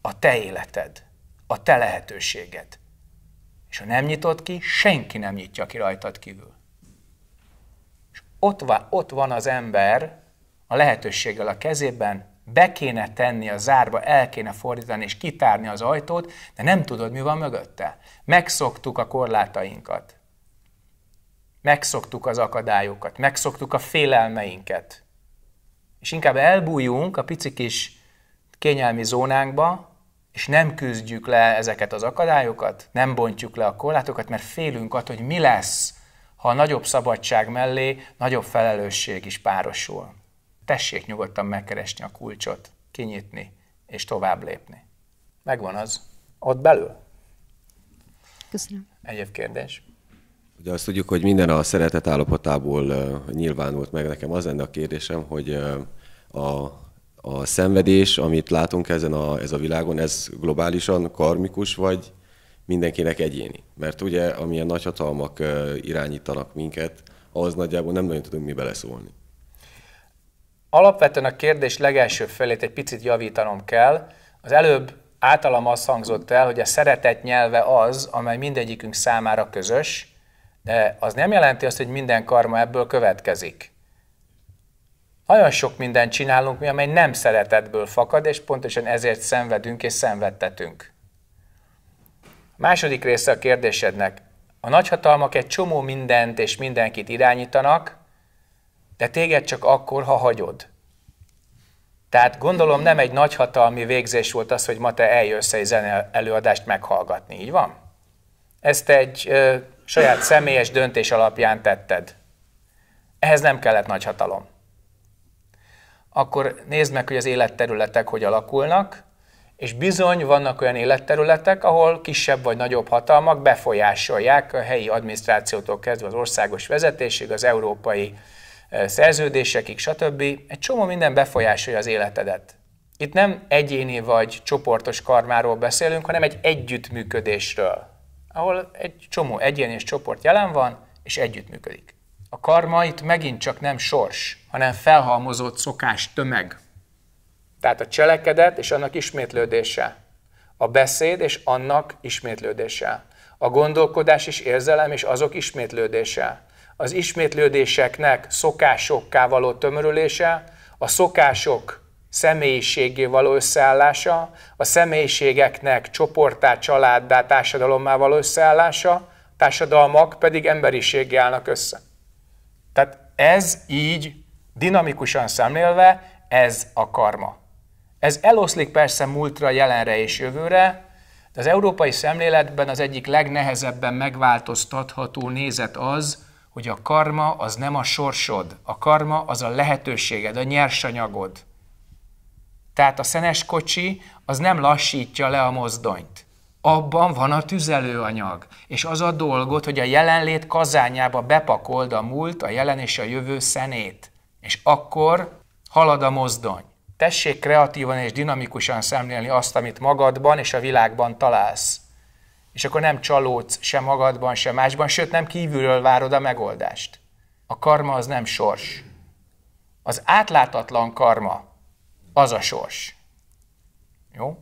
a te életed, a te lehetőséged. És ha nem nyitod ki, senki nem nyitja ki rajtad kívül. És ott van, ott van az ember a lehetőséggel a kezében, be kéne tenni a zárba, el kéne fordítani és kitárni az ajtót, de nem tudod, mi van mögötte. Megszoktuk a korlátainkat, megszoktuk az akadályokat, megszoktuk a félelmeinket, és inkább elbújunk a pici kis kényelmi zónánkba, és nem küzdjük le ezeket az akadályokat, nem bontjuk le a korlátokat, mert félünk attól, hogy mi lesz, ha a nagyobb szabadság mellé nagyobb felelősség is párosul tessék nyugodtan megkeresni a kulcsot, kinyitni és tovább lépni. Megvan az ott belül. Köszönöm. Egyéb kérdés? Ugye azt tudjuk, hogy minden a szeretet állapotából uh, nyilvánult meg. Nekem az lenne a kérdésem, hogy uh, a, a szenvedés, amit látunk ezen a, ez a világon, ez globálisan karmikus, vagy mindenkinek egyéni? Mert ugye, amilyen nagyhatalmak uh, irányítanak minket, az nagyjából nem nagyon tudunk mi beleszólni. Alapvetően a kérdés legelső felét egy picit javítanom kell. Az előbb általam azt hangzott el, hogy a szeretet nyelve az, amely mindegyikünk számára közös, de az nem jelenti azt, hogy minden karma ebből következik. Nagyon sok mindent csinálunk mi, amely nem szeretetből fakad, és pontosan ezért szenvedünk és szenvedtetünk. A második része a kérdésednek. A nagyhatalmak egy csomó mindent és mindenkit irányítanak, de téged csak akkor, ha hagyod. Tehát gondolom nem egy nagyhatalmi végzés volt az, hogy ma te eljössz egy zene előadást meghallgatni, így van? Ezt egy ö, saját személyes döntés alapján tetted. Ehhez nem kellett nagy hatalom. Akkor nézd meg, hogy az életterületek hogy alakulnak, és bizony vannak olyan életterületek, ahol kisebb vagy nagyobb hatalmak befolyásolják a helyi adminisztrációtól kezdve az országos vezetésig, az európai Eh, szerződésekig, stb. Egy csomó minden befolyásolja az életedet. Itt nem egyéni vagy csoportos karmáról beszélünk, hanem egy együttműködésről, ahol egy csomó egyéni és csoport jelen van, és együttműködik. A karma itt megint csak nem sors, hanem felhalmozott szokás tömeg. Tehát a cselekedet és annak ismétlődése. A beszéd és annak ismétlődése. A gondolkodás és érzelem és azok ismétlődése az ismétlődéseknek szokásokká való tömörülése, a szokások személyiségé való összeállása, a személyiségeknek csoportá, családdá, társadalommá való összeállása, társadalmak pedig emberiséggé állnak össze. Tehát ez így dinamikusan szemlélve, ez a karma. Ez eloszlik persze múltra, jelenre és jövőre, de az európai szemléletben az egyik legnehezebben megváltoztatható nézet az, hogy a karma az nem a sorsod, a karma az a lehetőséged, a nyersanyagod. Tehát a szenes kocsi az nem lassítja le a mozdonyt. Abban van a tüzelőanyag, és az a dolgot, hogy a jelenlét kazányába bepakold a múlt, a jelen és a jövő szenét. És akkor halad a mozdony. Tessék kreatívan és dinamikusan szemlélni azt, amit magadban és a világban találsz. És akkor nem csalódsz se magadban, se másban, sőt nem kívülről várod a megoldást. A karma az nem sors. Az átlátatlan karma az a sors. Jó?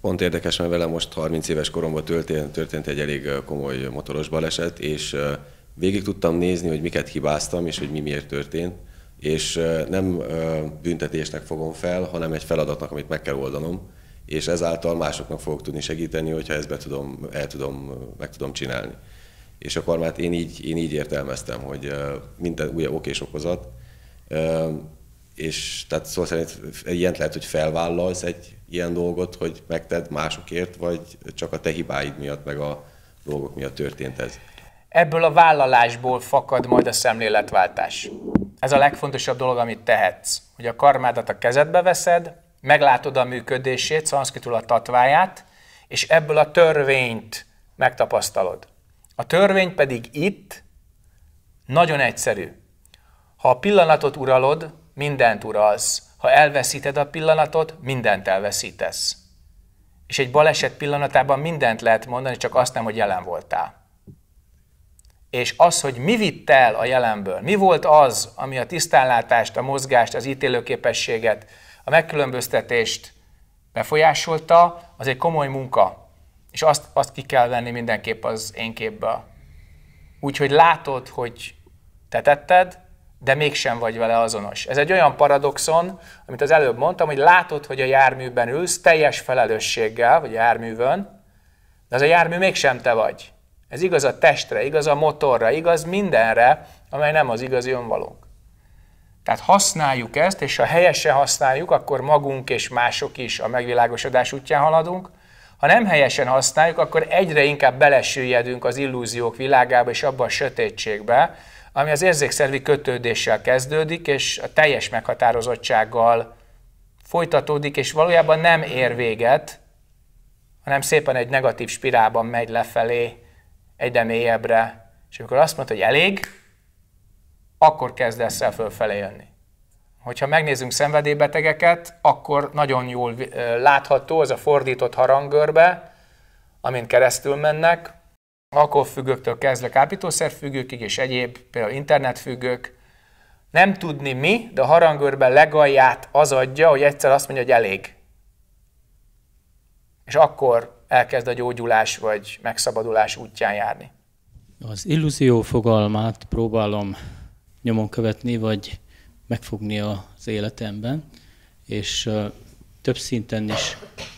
Pont érdekes, mert velem most 30 éves koromban történt, történt egy elég komoly motoros baleset, és végig tudtam nézni, hogy miket hibáztam, és hogy mi miért történt, és nem büntetésnek fogom fel, hanem egy feladatnak, amit meg kell oldanom, és ezáltal másoknak fogok tudni segíteni, hogyha ezt be tudom, el tudom, meg tudom csinálni. És akkor már én így, én így értelmeztem, hogy minden ok és okozat, és tehát szó szerint ilyen lehet, hogy felvállalsz egy ilyen dolgot, hogy megted másokért, vagy csak a te hibáid miatt, meg a dolgok miatt történt ez. Ebből a vállalásból fakad majd a szemléletváltás. Ez a legfontosabb dolog, amit tehetsz, hogy a karmádat a kezedbe veszed, meglátod a működését, szanszkritul a tatváját, és ebből a törvényt megtapasztalod. A törvény pedig itt nagyon egyszerű. Ha a pillanatot uralod, mindent uralsz. Ha elveszíted a pillanatot, mindent elveszítesz. És egy baleset pillanatában mindent lehet mondani, csak azt nem, hogy jelen voltál. És az, hogy mi vitt el a jelenből, mi volt az, ami a tisztánlátást, a mozgást, az ítélőképességet, a megkülönböztetést befolyásolta, az egy komoly munka. És azt, azt ki kell venni mindenképp az én képből. Úgyhogy látod, hogy te tetted, de mégsem vagy vele azonos. Ez egy olyan paradoxon, amit az előbb mondtam, hogy látod, hogy a járműben ülsz teljes felelősséggel, vagy a járművön, de az a jármű mégsem te vagy. Ez igaz a testre, igaz a motorra, igaz mindenre, amely nem az igazi önvalónk. Tehát használjuk ezt, és ha helyesen használjuk, akkor magunk és mások is a megvilágosodás útján haladunk. Ha nem helyesen használjuk, akkor egyre inkább belesüllyedünk az illúziók világába és abba a sötétségbe, ami az érzékszervi kötődéssel kezdődik, és a teljes meghatározottsággal folytatódik, és valójában nem ér véget, hanem szépen egy negatív spirálban megy lefelé, egyre mélyebbre. És amikor azt mondta, hogy elég, akkor kezdesz el fölfelé jönni. Hogyha megnézzünk szenvedélybetegeket, akkor nagyon jól látható az a fordított harangörbe, amin keresztül mennek, alkoholfüggőktől kezdve kábítószerfüggőkig és egyéb, például internetfüggők, nem tudni mi, de a harangörbe legalját az adja, hogy egyszer azt mondja, hogy elég. És akkor elkezd a gyógyulás vagy megszabadulás útján járni. Az illúzió fogalmát próbálom nyomon követni, vagy megfogni az életemben, és több szinten is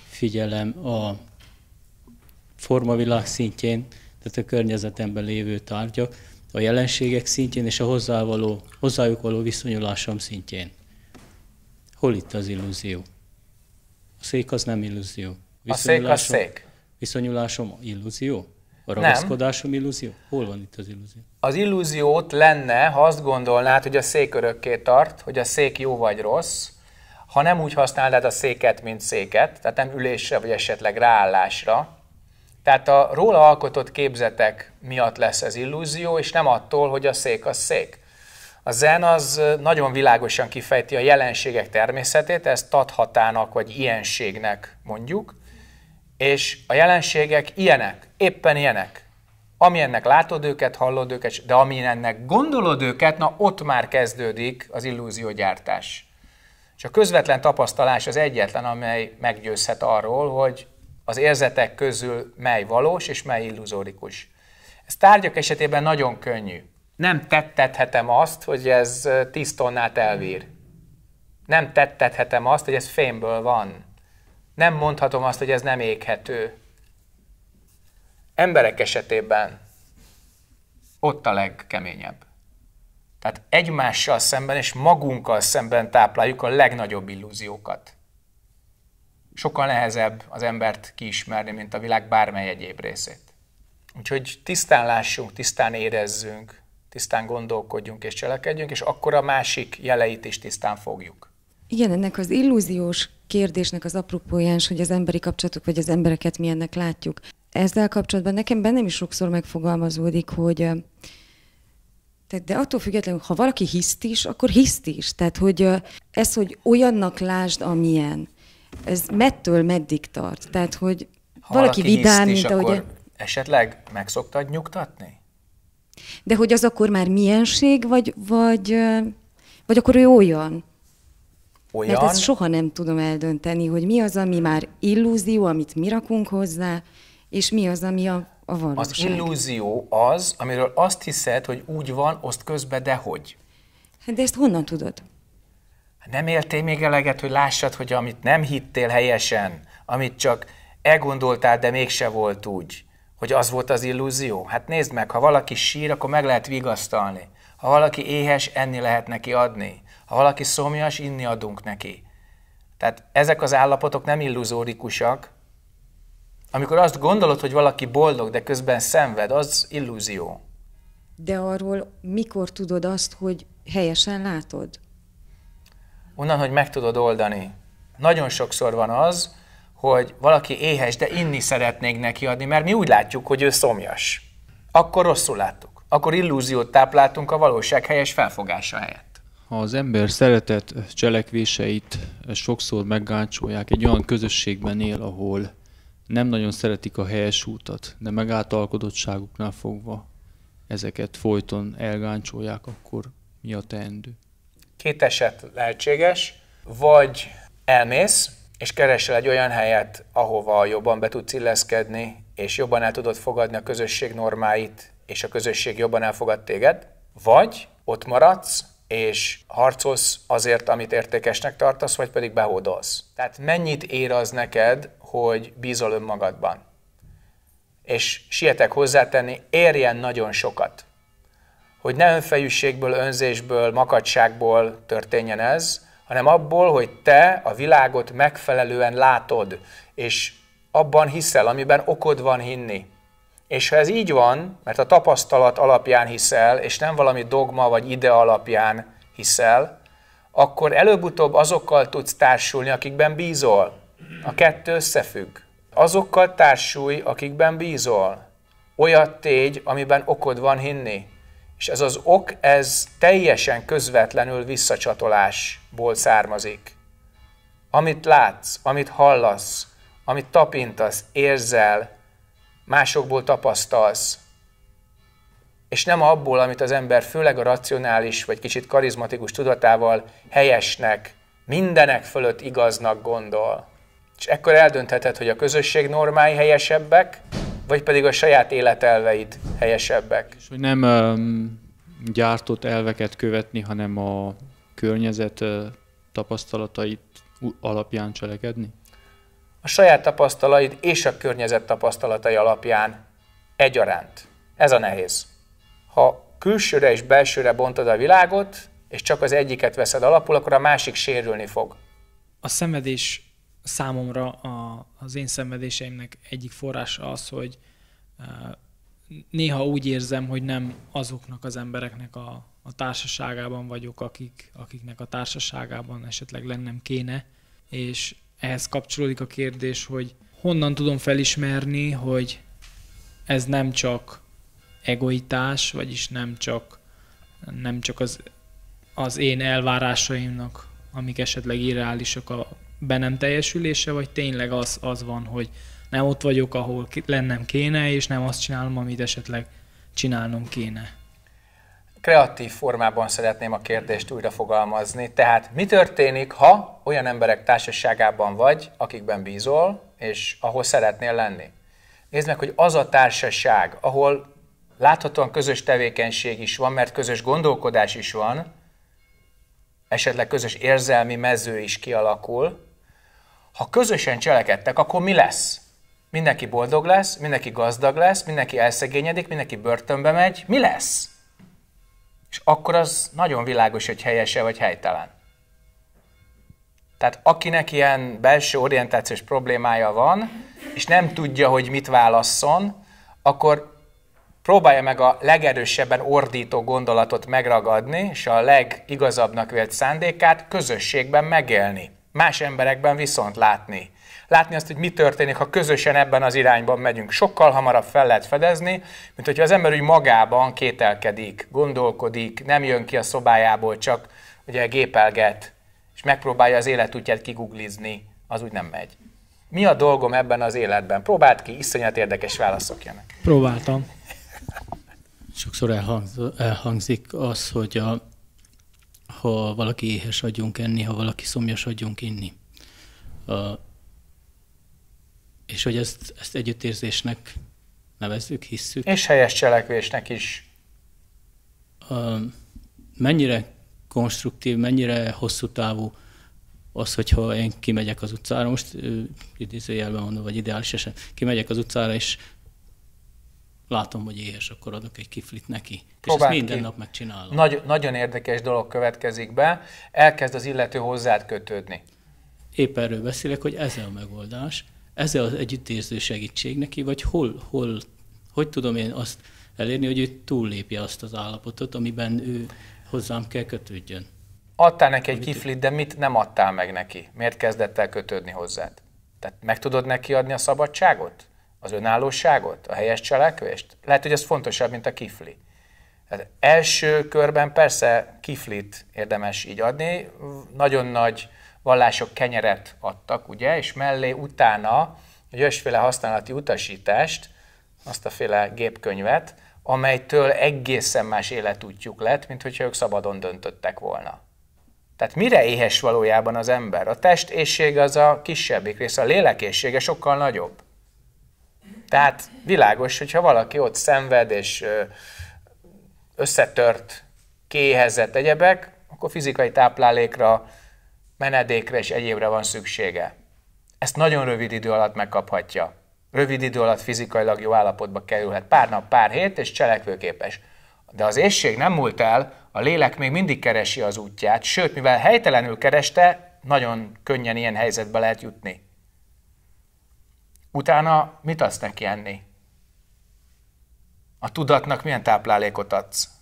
figyelem a formavilág szintjén, tehát a környezetemben lévő tárgyak, a jelenségek szintjén és a hozzávaló, hozzájuk való viszonyulásom szintjén. Hol itt az illúzió? A szék az nem illúzió. A szék a szék. Viszonyulásom illúzió? A ragaszkodásom nem. illúzió? Hol van itt az illúzió? Az illúziót lenne, ha azt gondolnád, hogy a szék örökké tart, hogy a szék jó vagy rossz, ha nem úgy használnád a széket, mint széket, tehát nem ülésre, vagy esetleg ráállásra, tehát a róla alkotott képzetek miatt lesz ez illúzió, és nem attól, hogy a szék a szék. A zen az nagyon világosan kifejti a jelenségek természetét, ezt tathatának vagy ilyenségnek mondjuk, és a jelenségek ilyenek, éppen ilyenek. Amilyennek látod őket, hallod őket, de amilyennek gondolod őket, na ott már kezdődik az illúziógyártás. És a közvetlen tapasztalás az egyetlen, amely meggyőzhet arról, hogy az érzetek közül mely valós és mely illuzórikus. Ez tárgyak esetében nagyon könnyű. Nem tettethetem azt, hogy ez tíz tonnát elvír. Nem tettethetem azt, hogy ez fémből van. Nem mondhatom azt, hogy ez nem éghető. Emberek esetében ott a legkeményebb. Tehát egymással szemben és magunkkal szemben tápláljuk a legnagyobb illúziókat. Sokkal nehezebb az embert kiismerni, mint a világ bármely egyéb részét. Úgyhogy tisztán lássunk, tisztán érezzünk, tisztán gondolkodjunk és cselekedjünk, és akkor a másik jeleit is tisztán fogjuk. Igen, ennek az illúziós kérdésnek az apropóján, hogy az emberi kapcsolatok vagy az embereket milyennek látjuk. Ezzel kapcsolatban nekem bennem is sokszor megfogalmazódik, hogy tehát, de attól függetlenül, ha valaki hiszt is, akkor hiszt is. Tehát, hogy ez, hogy olyannak lásd, amilyen, ez mettől meddig tart? Tehát, hogy ha valaki, valaki vidám, mint ahogy... Akkor e- esetleg meg szoktad nyugtatni? De hogy az akkor már mienség, vagy, vagy, vagy akkor ő olyan? olyan... Mert ezt soha nem tudom eldönteni, hogy mi az, ami már illúzió, amit mi rakunk hozzá, és mi az, ami a, a valóság. Az illúzió az, amiről azt hiszed, hogy úgy van, azt közbe de Hát de ezt honnan tudod? Nem éltél még eleget, hogy lássad, hogy amit nem hittél helyesen, amit csak elgondoltál, de mégse volt úgy, hogy az volt az illúzió? Hát nézd meg, ha valaki sír, akkor meg lehet vigasztalni. Ha valaki éhes, enni lehet neki adni. Ha valaki szomjas, inni adunk neki. Tehát ezek az állapotok nem illuzórikusak. Amikor azt gondolod, hogy valaki boldog, de közben szenved, az illúzió. De arról mikor tudod azt, hogy helyesen látod? Onnan, hogy meg tudod oldani. Nagyon sokszor van az, hogy valaki éhes, de inni szeretnék neki adni, mert mi úgy látjuk, hogy ő szomjas. Akkor rosszul láttuk. Akkor illúziót tápláltunk a valóság helyes felfogása helyett. Ha az ember szeretet cselekvéseit sokszor meggáncsolják, egy olyan közösségben él, ahol nem nagyon szeretik a helyes útat, de megáltalkodottságuknál fogva ezeket folyton elgáncsolják, akkor mi a teendő? Két eset lehetséges, vagy elmész, és keresel egy olyan helyet, ahova jobban be tudsz illeszkedni, és jobban el tudod fogadni a közösség normáit, és a közösség jobban elfogad téged, vagy ott maradsz, és harcolsz azért, amit értékesnek tartasz, vagy pedig behódolsz. Tehát mennyit ér az neked, hogy bízol önmagadban? És sietek hozzátenni, érjen nagyon sokat. Hogy ne önfejűségből, önzésből, makadságból történjen ez, hanem abból, hogy te a világot megfelelően látod, és abban hiszel, amiben okod van hinni. És ha ez így van, mert a tapasztalat alapján hiszel, és nem valami dogma vagy ide alapján hiszel, akkor előbb-utóbb azokkal tudsz társulni, akikben bízol. A kettő összefügg. Azokkal társulj, akikben bízol. Olyat tégy, amiben okod van hinni. És ez az ok, ez teljesen közvetlenül visszacsatolásból származik. Amit látsz, amit hallasz, amit tapintasz, érzel, másokból tapasztalsz, és nem abból, amit az ember főleg a racionális vagy kicsit karizmatikus tudatával helyesnek, mindenek fölött igaznak gondol. És ekkor eldöntheted, hogy a közösség normái helyesebbek, vagy pedig a saját életelveid helyesebbek. És hogy nem um, gyártott elveket követni, hanem a környezet uh, tapasztalatait alapján cselekedni? a saját tapasztalaid és a környezet tapasztalatai alapján egyaránt. Ez a nehéz. Ha külsőre és belsőre bontod a világot, és csak az egyiket veszed alapul, akkor a másik sérülni fog. A szenvedés számomra a, az én szenvedéseimnek egyik forrása az, hogy néha úgy érzem, hogy nem azoknak az embereknek a, a társaságában vagyok, akik, akiknek a társaságában esetleg lennem kéne, és ehhez kapcsolódik a kérdés, hogy honnan tudom felismerni, hogy ez nem csak egoitás, vagyis nem csak, nem csak az, az én elvárásaimnak, amik esetleg irreálisak a be nem teljesülése, vagy tényleg az, az van, hogy nem ott vagyok, ahol lennem kéne, és nem azt csinálom, amit esetleg csinálnom kéne kreatív formában szeretném a kérdést újra fogalmazni. Tehát mi történik, ha olyan emberek társaságában vagy, akikben bízol, és ahol szeretnél lenni? Nézd meg, hogy az a társaság, ahol láthatóan közös tevékenység is van, mert közös gondolkodás is van, esetleg közös érzelmi mező is kialakul. Ha közösen cselekedtek, akkor mi lesz? Mindenki boldog lesz, mindenki gazdag lesz, mindenki elszegényedik, mindenki börtönbe megy. Mi lesz? És akkor az nagyon világos, hogy helyese vagy helytelen. Tehát akinek ilyen belső orientációs problémája van, és nem tudja, hogy mit válasszon, akkor próbálja meg a legerősebben ordító gondolatot megragadni, és a legigazabbnak vélt szándékát közösségben megélni, más emberekben viszont látni látni azt, hogy mi történik, ha közösen ebben az irányban megyünk. Sokkal hamarabb fel lehet fedezni, mint hogyha az ember úgy magában kételkedik, gondolkodik, nem jön ki a szobájából, csak ugye gépelget, és megpróbálja az életútját kiguglizni, az úgy nem megy. Mi a dolgom ebben az életben? Próbált ki, iszonyat érdekes válaszok jönnek. Próbáltam. Sokszor elhangz, elhangzik az, hogy a, ha valaki éhes adjunk enni, ha valaki szomjas adjunk inni. A, és hogy ezt, ezt együttérzésnek nevezzük, hisszük. És helyes cselekvésnek is. Mennyire konstruktív, mennyire hosszú távú az, hogyha én kimegyek az utcára, most idézőjelben mondom, vagy ideális eset, kimegyek az utcára, és látom, hogy éhes, akkor adok egy kiflit neki. Próbáld és ezt minden ki. nap megcsinálom. Nagy, nagyon érdekes dolog következik be, elkezd az illető hozzád kötődni. Épp erről beszélek, hogy ez a megoldás, ez az együttérző segítség neki, vagy hol, hol, hogy tudom én azt elérni, hogy ő túllépje azt az állapotot, amiben ő hozzám kell kötődjön. Adtál neki egy kiflit, de mit nem adtál meg neki? Miért kezdett el kötődni hozzád? Tehát meg tudod neki adni a szabadságot? Az önállóságot? A helyes cselekvést? Lehet, hogy ez fontosabb, mint a kifli. Tehát első körben persze kiflit érdemes így adni, nagyon nagy vallások kenyeret adtak, ugye, és mellé utána egy olyasféle használati utasítást, azt a féle gépkönyvet, amelytől egészen más életútjuk lett, mint hogyha ők szabadon döntöttek volna. Tehát mire éhes valójában az ember? A test az a kisebbik része, a lélek sokkal nagyobb. Tehát világos, hogyha valaki ott szenved és összetört, kéhezett egyebek, akkor fizikai táplálékra menedékre és egyébre van szüksége. Ezt nagyon rövid idő alatt megkaphatja. Rövid idő alatt fizikailag jó állapotba kerülhet. Pár nap, pár hét, és cselekvőképes. De az ésség nem múlt el, a lélek még mindig keresi az útját, sőt, mivel helytelenül kereste, nagyon könnyen ilyen helyzetbe lehet jutni. Utána mit adsz neki enni? A tudatnak milyen táplálékot adsz?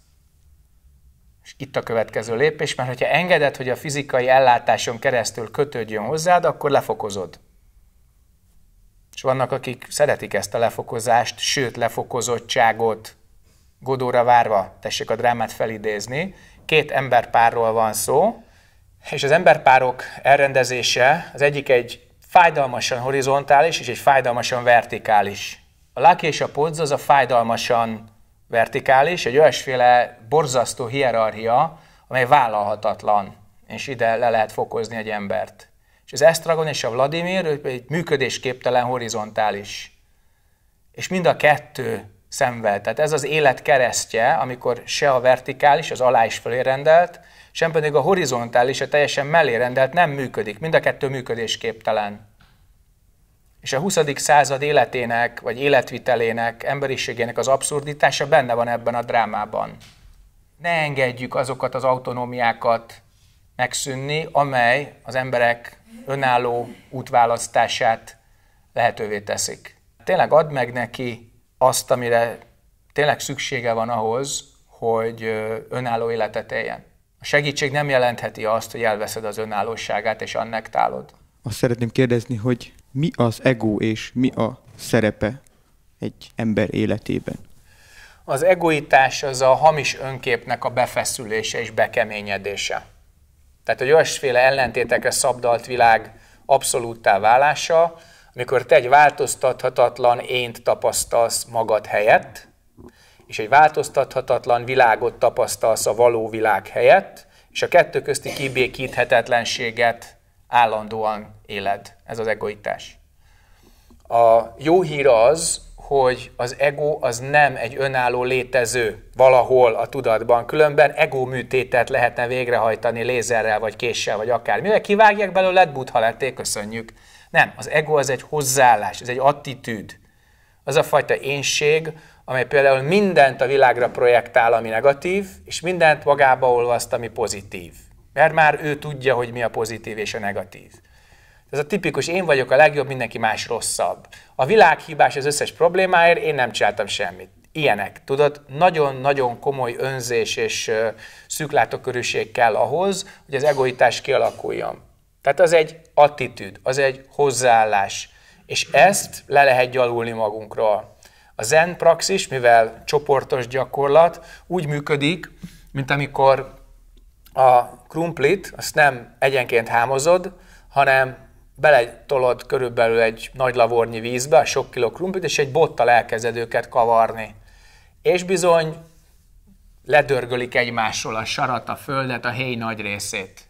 És itt a következő lépés, mert hogyha engeded, hogy a fizikai ellátáson keresztül kötődjön hozzád, akkor lefokozod. És vannak, akik szeretik ezt a lefokozást, sőt, lefokozottságot, godóra várva, tessék a drámát felidézni. Két emberpárról van szó, és az emberpárok elrendezése az egyik egy fájdalmasan horizontális, és egy fájdalmasan vertikális. A laki és a podz az a fájdalmasan vertikális, egy olyasféle borzasztó hierarchia, amely vállalhatatlan, és ide le lehet fokozni egy embert. És az Estragon és a Vladimir egy működésképtelen horizontális. És mind a kettő szenved. Tehát ez az élet keresztje, amikor se a vertikális, az alá is fölé rendelt, sem pedig a horizontális, a teljesen mellé rendelt nem működik. Mind a kettő működésképtelen. És a 20. század életének, vagy életvitelének, emberiségének az abszurditása benne van ebben a drámában. Ne engedjük azokat az autonómiákat megszűnni, amely az emberek önálló útválasztását lehetővé teszik. Tényleg add meg neki azt, amire tényleg szüksége van ahhoz, hogy önálló életet éljen. A segítség nem jelentheti azt, hogy elveszed az önállóságát és annektálod. Azt szeretném kérdezni, hogy mi az ego és mi a szerepe egy ember életében? Az egoitás az a hamis önképnek a befeszülése és bekeményedése. Tehát egy olyasféle ellentétekre szabdalt világ abszolúttá válása, amikor te egy változtathatatlan ént tapasztalsz magad helyett, és egy változtathatatlan világot tapasztalsz a való világ helyett, és a kettő közti kibékíthetetlenséget állandóan éled, ez az egoitás. A jó hír az, hogy az ego az nem egy önálló létező valahol a tudatban, különben ego műtétet lehetne végrehajtani lézerrel, vagy késsel, vagy akár. Mivel kivágják belőled, butha lettél, köszönjük. Nem, az ego az egy hozzáállás, ez egy attitűd. Az a fajta énség, amely például mindent a világra projektál, ami negatív, és mindent magába olvaszt, ami pozitív. Mert már ő tudja, hogy mi a pozitív és a negatív. Ez a tipikus, én vagyok a legjobb, mindenki más rosszabb. A világ hibás az összes problémáért, én nem csináltam semmit. Ilyenek, tudod, nagyon-nagyon komoly önzés és szűklátokörűség kell ahhoz, hogy az egoitás kialakuljon. Tehát az egy attitűd, az egy hozzáállás, és ezt le lehet gyalulni magunkról. A zen praxis, mivel csoportos gyakorlat, úgy működik, mint amikor a krumplit azt nem egyenként hámozod, hanem beletolod körülbelül egy nagy lavornyi vízbe, a sok kiló krumplit, és egy bottal elkezded őket kavarni. És bizony ledörgölik egymásról a sarat, a földet, a héj nagy részét.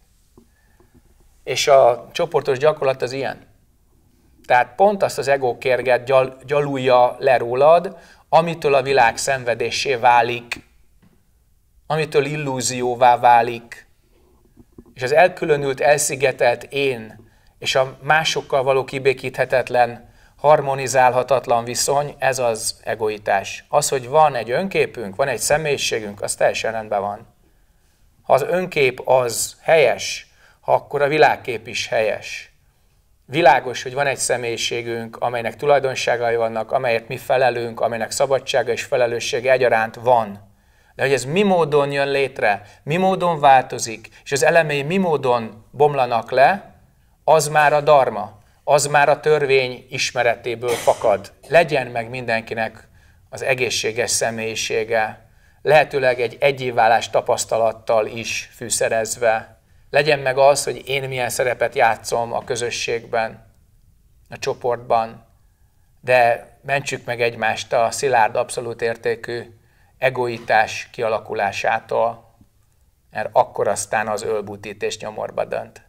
És a csoportos gyakorlat az ilyen. Tehát pont azt az kérget gyal, gyalulja le rólad, amitől a világ szenvedésé válik, amitől illúzióvá válik, és az elkülönült, elszigetelt én és a másokkal való kibékíthetetlen, harmonizálhatatlan viszony, ez az egoitás. Az, hogy van egy önképünk, van egy személyiségünk, az teljesen rendben van. Ha az önkép az helyes, ha akkor a világkép is helyes. Világos, hogy van egy személyiségünk, amelynek tulajdonságai vannak, amelyet mi felelünk, amelynek szabadsága és felelőssége egyaránt van. De hogy ez mi módon jön létre, mi módon változik, és az elemei mi módon bomlanak le, az már a darma, az már a törvény ismeretéből fakad. Legyen meg mindenkinek az egészséges személyisége, lehetőleg egy egyévválás tapasztalattal is fűszerezve. Legyen meg az, hogy én milyen szerepet játszom a közösségben, a csoportban, de mentsük meg egymást a szilárd, abszolút értékű egoitás kialakulásától, mert akkor aztán az ölbutítés nyomorba dönt.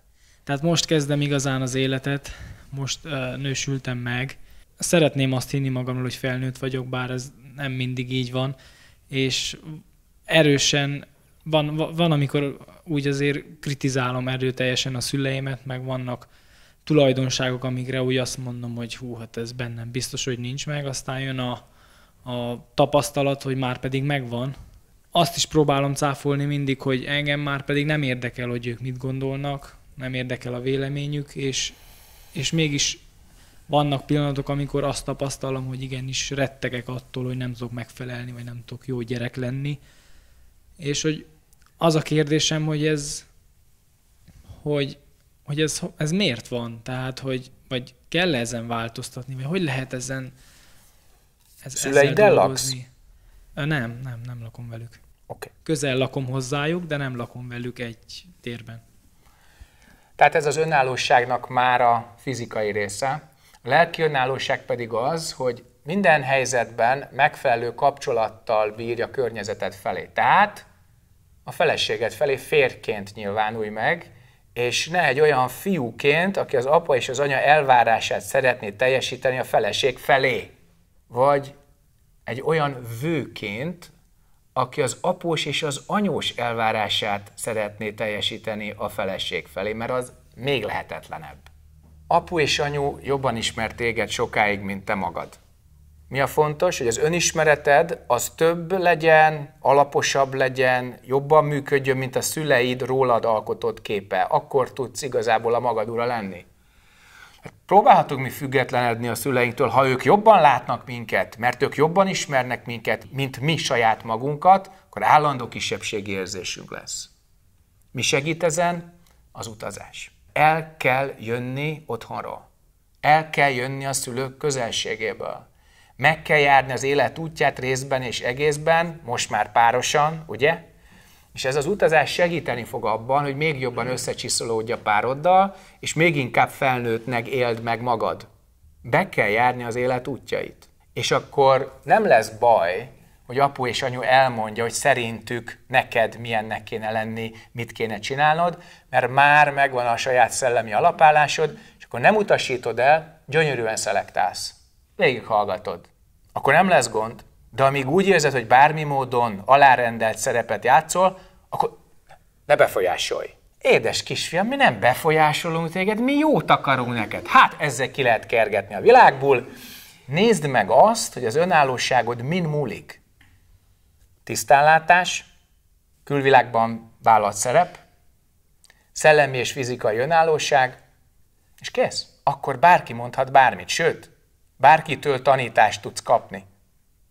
Tehát most kezdem igazán az életet, most uh, nősültem meg. Szeretném azt hinni magamról, hogy felnőtt vagyok, bár ez nem mindig így van, és erősen van, van amikor úgy azért kritizálom erőteljesen a szüleimet, meg vannak tulajdonságok, amikre úgy azt mondom, hogy hú, hát ez bennem biztos, hogy nincs meg, aztán jön a, a tapasztalat, hogy már pedig megvan. Azt is próbálom cáfolni mindig, hogy engem már pedig nem érdekel, hogy ők mit gondolnak, nem érdekel a véleményük, és, és mégis vannak pillanatok, amikor azt tapasztalom, hogy igenis rettegek attól, hogy nem tudok megfelelni, vagy nem tudok jó gyerek lenni. És hogy az a kérdésem, hogy ez, hogy, hogy ez, ez miért van? Tehát, hogy vagy kell -e ezen változtatni, vagy hogy lehet ezen ez, Szüleiddel laksz? Nem, nem, nem lakom velük. Okay. Közel lakom hozzájuk, de nem lakom velük egy térben. Tehát ez az önállóságnak már a fizikai része. A lelki önállóság pedig az, hogy minden helyzetben megfelelő kapcsolattal bírja a felé. Tehát a feleséged felé férként nyilvánulj meg, és ne egy olyan fiúként, aki az apa és az anya elvárását szeretné teljesíteni a feleség felé vagy egy olyan vőként, aki az após és az anyós elvárását szeretné teljesíteni a feleség felé, mert az még lehetetlenebb. Apu és anyu jobban ismert téged sokáig, mint te magad. Mi a fontos, hogy az önismereted az több legyen, alaposabb legyen, jobban működjön, mint a szüleid rólad alkotott képe. Akkor tudsz igazából a magad ura lenni. Próbálhatunk mi függetlenedni a szüleinktől, ha ők jobban látnak minket, mert ők jobban ismernek minket, mint mi saját magunkat, akkor állandó kisebbségi érzésünk lesz. Mi segít ezen? Az utazás. El kell jönni otthonról. El kell jönni a szülők közelségéből. Meg kell járni az élet útját részben és egészben, most már párosan, ugye? És ez az utazás segíteni fog abban, hogy még jobban összecsiszolódj a pároddal, és még inkább felnőttnek éld meg magad. Be kell járni az élet útjait. És akkor nem lesz baj, hogy apu és anyu elmondja, hogy szerintük neked milyennek kéne lenni, mit kéne csinálnod, mert már megvan a saját szellemi alapállásod, és akkor nem utasítod el, gyönyörűen szelektálsz. hallgatod. Akkor nem lesz gond, de amíg úgy érzed, hogy bármi módon alárendelt szerepet játszol, akkor ne befolyásolj. Édes kisfiam, mi nem befolyásolunk téged, mi jót akarunk neked. Hát ezzel ki lehet kergetni a világból. Nézd meg azt, hogy az önállóságod min múlik. Tisztánlátás, külvilágban vállalt szerep, szellemi és fizikai önállóság, és kész. Akkor bárki mondhat bármit, sőt, bárkitől tanítást tudsz kapni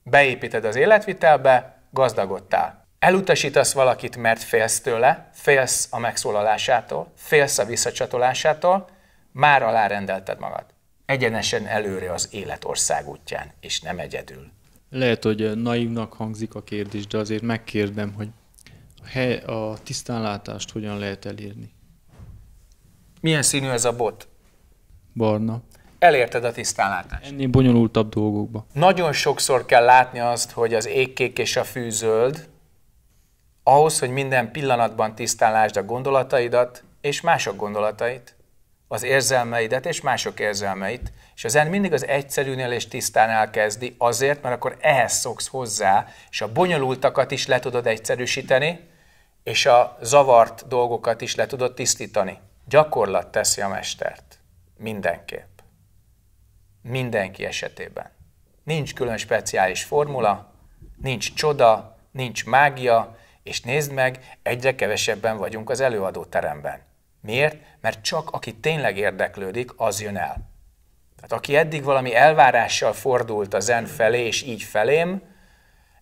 beépíted az életvitelbe, gazdagodtál. Elutasítasz valakit, mert félsz tőle, félsz a megszólalásától, félsz a visszacsatolásától, már alárendelted magad. Egyenesen előre az élet útján és nem egyedül. Lehet, hogy naívnak hangzik a kérdés, de azért megkérdem, hogy a, hely, a tisztánlátást hogyan lehet elérni? Milyen színű ez a bot? Barna elérted a tisztánlátást. Ennél bonyolultabb dolgokba. Nagyon sokszor kell látni azt, hogy az égkék és a fűzöld, ahhoz, hogy minden pillanatban tisztánlásd a gondolataidat és mások gondolatait, az érzelmeidet és mások érzelmeit, és az mindig az egyszerűnél és tisztán elkezdi azért, mert akkor ehhez szoksz hozzá, és a bonyolultakat is le tudod egyszerűsíteni, és a zavart dolgokat is le tudod tisztítani. Gyakorlat teszi a mestert. Mindenképp mindenki esetében. Nincs külön speciális formula, nincs csoda, nincs mágia, és nézd meg, egyre kevesebben vagyunk az előadóteremben. Miért? Mert csak aki tényleg érdeklődik, az jön el. Tehát aki eddig valami elvárással fordult a zen felé és így felém,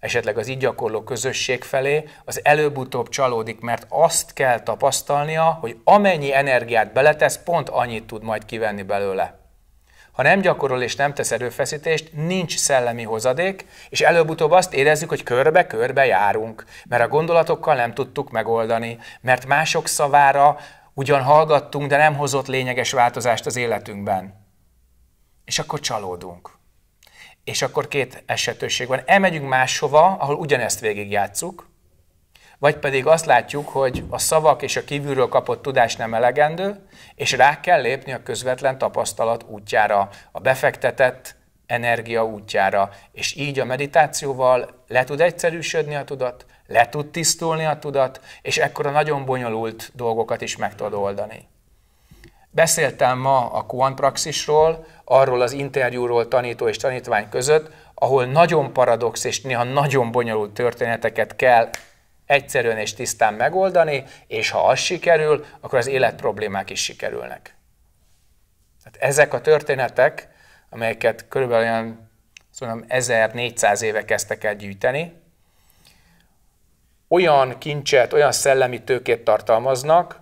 esetleg az így gyakorló közösség felé, az előbb-utóbb csalódik, mert azt kell tapasztalnia, hogy amennyi energiát beletesz, pont annyit tud majd kivenni belőle. Ha nem gyakorol és nem tesz erőfeszítést, nincs szellemi hozadék, és előbb-utóbb azt érezzük, hogy körbe-körbe járunk, mert a gondolatokkal nem tudtuk megoldani, mert mások szavára ugyan hallgattunk, de nem hozott lényeges változást az életünkben. És akkor csalódunk. És akkor két esetőség van. Elmegyünk máshova, ahol ugyanezt végigjátszuk, vagy pedig azt látjuk, hogy a szavak és a kívülről kapott tudás nem elegendő, és rá kell lépni a közvetlen tapasztalat útjára, a befektetett energia útjára, és így a meditációval le tud egyszerűsödni a tudat, le tud tisztulni a tudat, és ekkor a nagyon bonyolult dolgokat is meg tud oldani. Beszéltem ma a kuan-praxisról, arról az interjúról tanító és tanítvány között, ahol nagyon paradox és néha nagyon bonyolult történeteket kell egyszerűen és tisztán megoldani, és ha az sikerül, akkor az élet problémák is sikerülnek. Tehát ezek a történetek, amelyeket körülbelül olyan szóval 1400 éve kezdtek el gyűjteni, olyan kincset, olyan szellemi tőkét tartalmaznak,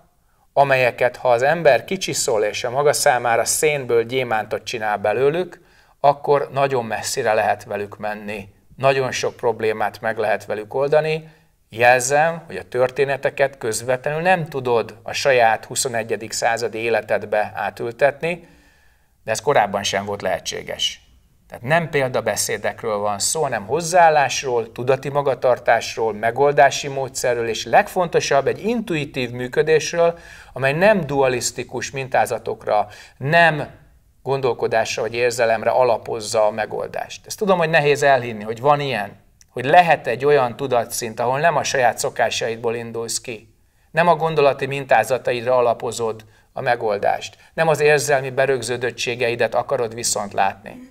amelyeket ha az ember kicsiszol és a maga számára szénből gyémántot csinál belőlük, akkor nagyon messzire lehet velük menni, nagyon sok problémát meg lehet velük oldani, Jelzem, hogy a történeteket közvetlenül nem tudod a saját 21. századi életedbe átültetni, de ez korábban sem volt lehetséges. Tehát nem példabeszédekről van szó, hanem hozzáállásról, tudati magatartásról, megoldási módszerről, és legfontosabb egy intuitív működésről, amely nem dualisztikus mintázatokra, nem gondolkodásra vagy érzelemre alapozza a megoldást. Ezt tudom, hogy nehéz elhinni, hogy van ilyen hogy lehet egy olyan tudatszint, ahol nem a saját szokásaidból indulsz ki, nem a gondolati mintázataidra alapozod a megoldást, nem az érzelmi berögződöttségeidet akarod viszont látni.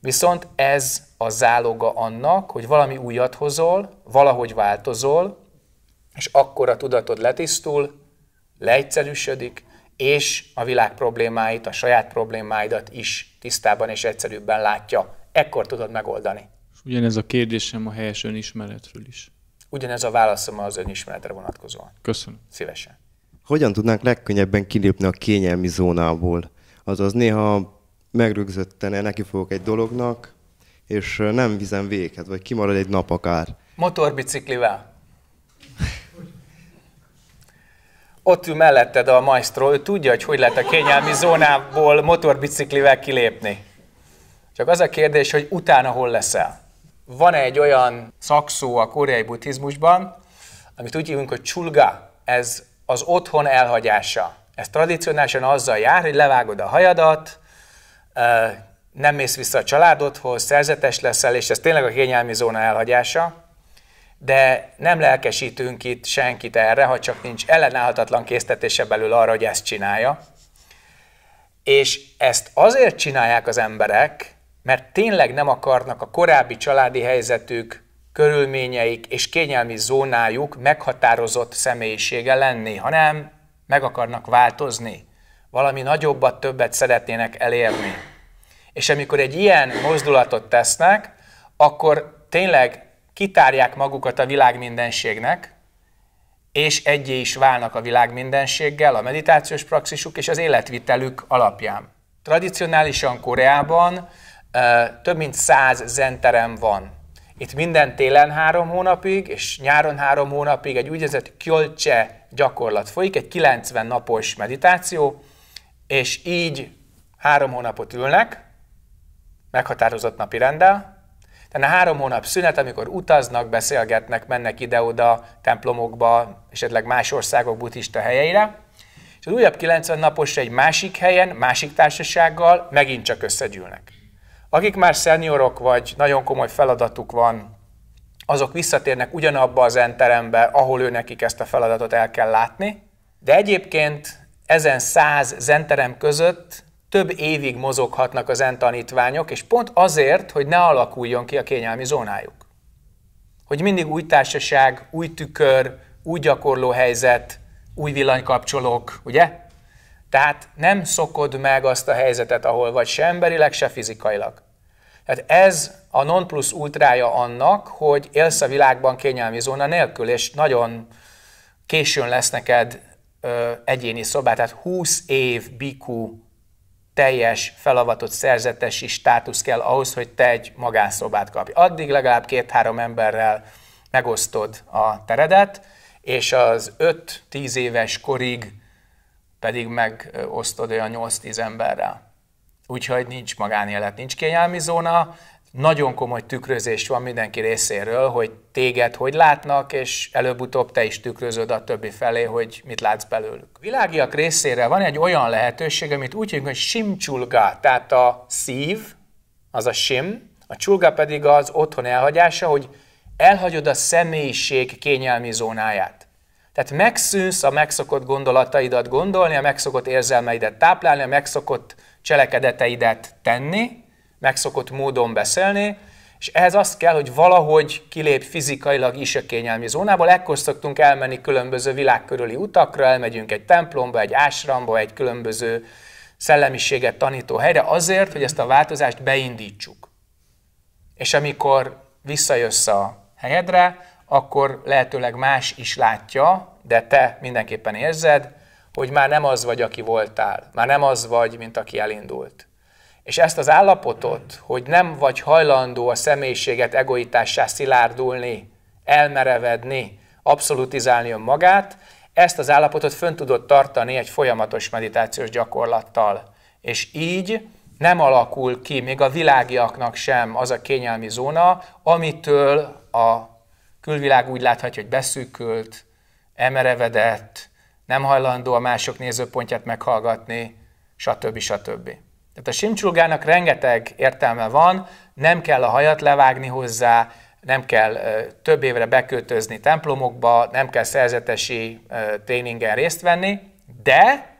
Viszont ez a záloga annak, hogy valami újat hozol, valahogy változol, és akkor a tudatod letisztul, leegyszerűsödik, és a világ problémáit, a saját problémáidat is tisztában és egyszerűbben látja. Ekkor tudod megoldani. Ugyanez a kérdésem a helyes önismeretről is. Ugyanez a válaszom az önismeretre vonatkozóan. Köszönöm. Szívesen. Hogyan tudnánk legkönnyebben kilépni a kényelmi zónából? Azaz néha megrögzötten neki fogok egy dolognak, és nem vizem véget, vagy kimarad egy nap akár. Motorbiciklivel. Ott ül melletted a maestro, ő tudja, hogy hogy lehet a kényelmi zónából motorbiciklivel kilépni. Csak az a kérdés, hogy utána hol leszel van egy olyan szakszó a koreai buddhizmusban, amit úgy hívunk, hogy csulga, ez az otthon elhagyása. Ez tradicionálisan azzal jár, hogy levágod a hajadat, nem mész vissza a családodhoz, szerzetes leszel, és ez tényleg a kényelmi zóna elhagyása, de nem lelkesítünk itt senkit erre, ha csak nincs ellenállhatatlan késztetése belül arra, hogy ezt csinálja. És ezt azért csinálják az emberek, mert tényleg nem akarnak a korábbi családi helyzetük, körülményeik és kényelmi zónájuk meghatározott személyisége lenni, hanem meg akarnak változni, valami nagyobbat, többet szeretnének elérni. És amikor egy ilyen mozdulatot tesznek, akkor tényleg kitárják magukat a világ és egyé is válnak a világ a meditációs praxisuk és az életvitelük alapján. Tradicionálisan Koreában több mint száz zenterem van. Itt minden télen három hónapig, és nyáron három hónapig egy úgynevezett kölcse gyakorlat folyik, egy 90 napos meditáció, és így három hónapot ülnek, meghatározott napi rendel, tehát a három hónap szünet, amikor utaznak, beszélgetnek, mennek ide-oda templomokba, esetleg más országok buddhista helyeire, és az újabb 90 napos egy másik helyen, másik társasággal megint csak összegyűlnek. Akik már szeniorok vagy, nagyon komoly feladatuk van, azok visszatérnek ugyanabba az enterembe, ahol ő nekik ezt a feladatot el kell látni, de egyébként ezen száz zenterem között több évig mozoghatnak az entanítványok, és pont azért, hogy ne alakuljon ki a kényelmi zónájuk. Hogy mindig új társaság, új tükör, új gyakorló helyzet, új villanykapcsolók, ugye? Tehát nem szokod meg azt a helyzetet, ahol vagy se emberileg, se fizikailag. Tehát ez a non plus ultrája annak, hogy élsz a világban kényelmi zóna nélkül, és nagyon későn lesz neked ö, egyéni szobát, tehát 20 év bikú teljes felavatott szerzetesi státusz kell ahhoz, hogy te egy magánszobát kapj. Addig legalább két-három emberrel megosztod a teredet, és az 5-10 éves korig pedig megosztod olyan 8-10 emberrel. Úgyhogy nincs magánélet, nincs kényelmi zóna, nagyon komoly tükrözés van mindenki részéről, hogy téged hogy látnak, és előbb-utóbb te is tükrözöd a többi felé, hogy mit látsz belőlük. A világiak részére van egy olyan lehetőség, amit úgy hívjuk, hogy simcsulga, tehát a szív, az a sim, a csulga pedig az otthon elhagyása, hogy elhagyod a személyiség kényelmi zónáját. Tehát megszűnsz a megszokott gondolataidat gondolni, a megszokott érzelmeidet táplálni, a megszokott cselekedeteidet tenni, megszokott módon beszélni, és ehhez azt kell, hogy valahogy kilép fizikailag is a kényelmi zónából. Ekkor szoktunk elmenni különböző világkörüli utakra, elmegyünk egy templomba, egy ásramba, egy különböző szellemiséget tanító helyre, azért, hogy ezt a változást beindítsuk. És amikor visszajössz a helyedre, akkor lehetőleg más is látja, de te mindenképpen érzed, hogy már nem az vagy, aki voltál, már nem az vagy, mint aki elindult. És ezt az állapotot, hogy nem vagy hajlandó a személyiséget egoitássá szilárdulni, elmerevedni, abszolutizálni önmagát, ezt az állapotot fönn tudod tartani egy folyamatos meditációs gyakorlattal. És így nem alakul ki, még a világiaknak sem az a kényelmi zóna, amitől a külvilág úgy láthatja, hogy beszűkült, emerevedett, nem hajlandó a mások nézőpontját meghallgatni, stb. stb. Tehát a simcsulgának rengeteg értelme van, nem kell a hajat levágni hozzá, nem kell több évre bekötözni templomokba, nem kell szerzetesi tréningen részt venni, de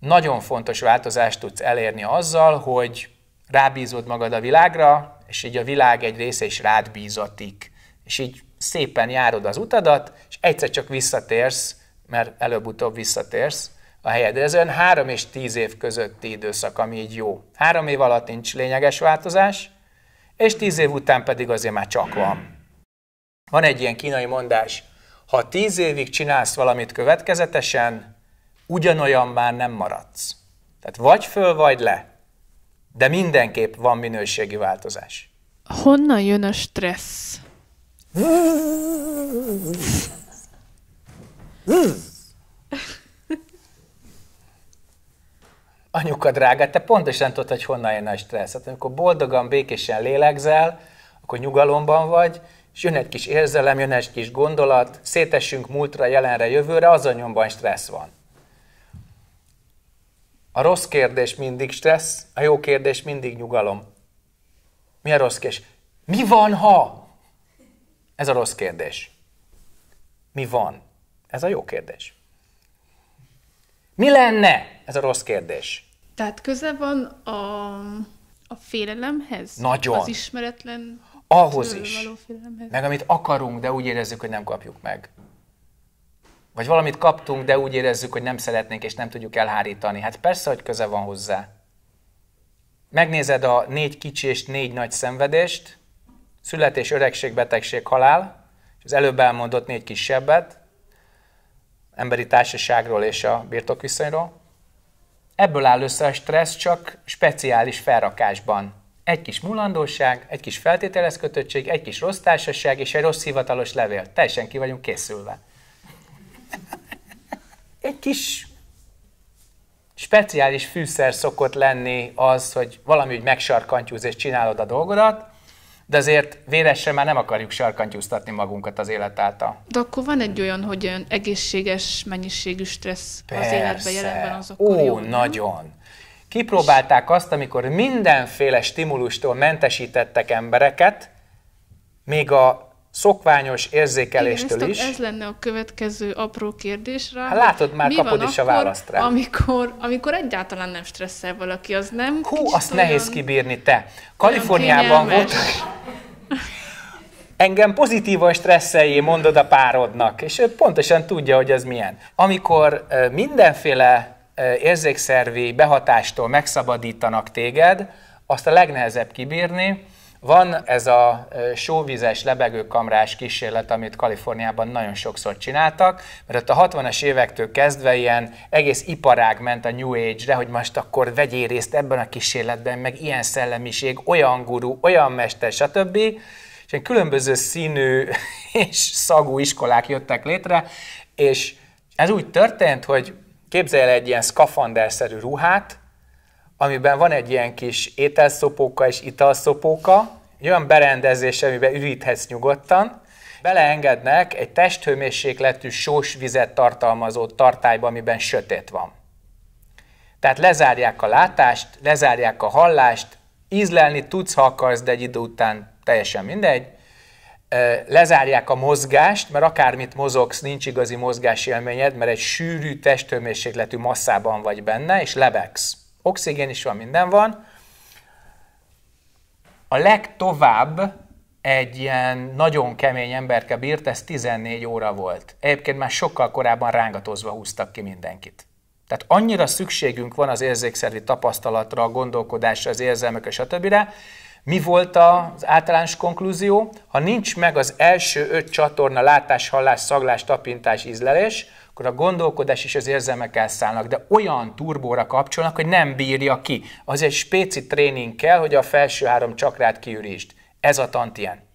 nagyon fontos változást tudsz elérni azzal, hogy rábízod magad a világra, és így a világ egy része is rád bízatik. És így szépen járod az utadat, és egyszer csak visszatérsz, mert előbb-utóbb visszatérsz a helyedre. Ez olyan három és tíz év közötti időszak, ami így jó. Három év alatt nincs lényeges változás, és tíz év után pedig azért már csak van. Van egy ilyen kínai mondás, ha tíz évig csinálsz valamit következetesen, ugyanolyan már nem maradsz. Tehát vagy föl, vagy le. De mindenképp van minőségi változás. Honnan jön a stressz? Anyuka drága, te pontosan tudod, hogy honnan jön a stressz. Hát amikor boldogan, békésen lélegzel, akkor nyugalomban vagy, és jön egy kis érzelem, jön egy kis gondolat, szétessünk múltra, jelenre, jövőre, azon nyomban stressz van. A rossz kérdés mindig stressz, a jó kérdés mindig nyugalom. Mi a rossz kérdés? Mi van, ha? Ez a rossz kérdés. Mi van? Ez a jó kérdés. Mi lenne? Ez a rossz kérdés. Tehát köze van a, a félelemhez? Nagyon. Az ismeretlen ahhoz is. Meg amit akarunk, de úgy érezzük, hogy nem kapjuk meg. Vagy valamit kaptunk, de úgy érezzük, hogy nem szeretnénk, és nem tudjuk elhárítani. Hát persze, hogy köze van hozzá. Megnézed a négy kicsi és négy nagy szenvedést, születés, öregség, betegség, halál, és az előbb elmondott négy kisebbet, emberi társaságról és a birtokviszonyról. Ebből áll össze a stressz csak speciális felrakásban. Egy kis mulandóság, egy kis feltételezkötöttség, egy kis rossz társaság és egy rossz hivatalos levél. Teljesen ki vagyunk készülve. egy kis speciális fűszer szokott lenni az, hogy valami úgy megsarkantyúz és csinálod a dolgodat, de azért véresen már nem akarjuk sarkantyúztatni magunkat az élet által. De akkor van egy olyan, hogy olyan egészséges mennyiségű stressz Persze. az életben jelen van, az akkor Ó, jó, nagyon. Kipróbálták azt, amikor mindenféle stimulustól mentesítettek embereket, még a szokványos érzékeléstől Igen, ezt, is. Ez lenne a következő apró kérdés rá. Hát látod, már Mi kapod is akkor, a választ rá. Amikor, amikor egyáltalán nem stresszel valaki, az nem? Hú, azt olyan, nehéz kibírni te. Kaliforniában volt. Engem pozitívan stresszeljé, mondod a párodnak, és ő pontosan tudja, hogy ez milyen. Amikor mindenféle érzékszervi behatástól megszabadítanak téged, azt a legnehezebb kibírni, van ez a sóvizes, lebegőkamrás kísérlet, amit Kaliforniában nagyon sokszor csináltak, mert ott a 60-as évektől kezdve ilyen egész iparág ment a New Age-re, hogy most akkor vegyél részt ebben a kísérletben, meg ilyen szellemiség, olyan gurú, olyan mester, stb és ilyen különböző színű és szagú iskolák jöttek létre, és ez úgy történt, hogy képzelj el egy ilyen szkafanderszerű ruhát, amiben van egy ilyen kis ételszopóka és italszopóka, egy olyan berendezés, amiben üríthetsz nyugodtan, beleengednek egy testhőmérsékletű sós vizet tartalmazó tartályba, amiben sötét van. Tehát lezárják a látást, lezárják a hallást, ízlelni tudsz, ha akarsz, de egy idő után teljesen mindegy. Lezárják a mozgást, mert akármit mozogsz, nincs igazi élményed, mert egy sűrű testhőmérsékletű masszában vagy benne, és lebegsz oxigén is van, minden van. A legtovább egy ilyen nagyon kemény emberke bírt, ez 14 óra volt. Egyébként már sokkal korábban rángatozva húztak ki mindenkit. Tehát annyira szükségünk van az érzékszervi tapasztalatra, a gondolkodásra, az érzelmekre, stb. Mi volt az általános konklúzió? Ha nincs meg az első öt csatorna, látás, hallás, szaglás, tapintás, ízlelés, akkor a gondolkodás és az érzelmek elszállnak, de olyan turbóra kapcsolnak, hogy nem bírja ki. Az egy spéci tréning kell, hogy a felső három csakrát kiürítsd. Ez a tantien.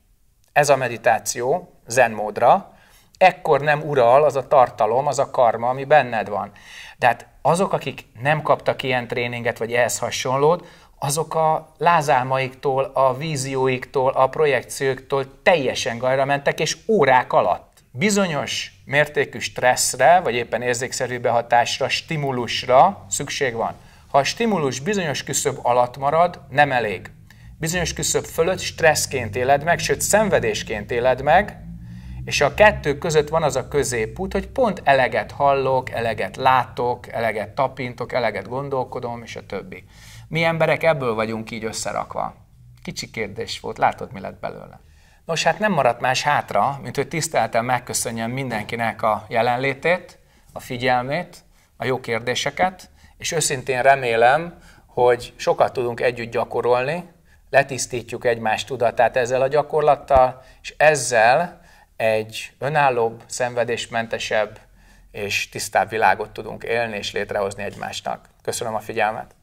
Ez a meditáció, zenmódra. ekkor nem ural az a tartalom, az a karma, ami benned van. De hát azok, akik nem kaptak ilyen tréninget, vagy ehhez hasonlót, azok a lázálmaiktól, a vízióiktól, a projekcióiktól teljesen gajra mentek, és órák alatt. Bizonyos mértékű stresszre, vagy éppen érzékszerű behatásra, stimulusra szükség van. Ha a stimulus bizonyos küszöb alatt marad, nem elég. Bizonyos küszöb fölött stresszként éled meg, sőt szenvedésként éled meg, és a kettő között van az a középút, hogy pont eleget hallok, eleget látok, eleget tapintok, eleget gondolkodom, és a többi. Mi emberek ebből vagyunk így összerakva. Kicsi kérdés volt, látod, mi lett belőle. Nos, hát nem maradt más hátra, mint hogy tisztelten megköszönjem mindenkinek a jelenlétét, a figyelmét, a jó kérdéseket, és őszintén remélem, hogy sokat tudunk együtt gyakorolni, letisztítjuk egymás tudatát ezzel a gyakorlattal, és ezzel egy önállóbb, szenvedésmentesebb és tisztább világot tudunk élni és létrehozni egymásnak. Köszönöm a figyelmet!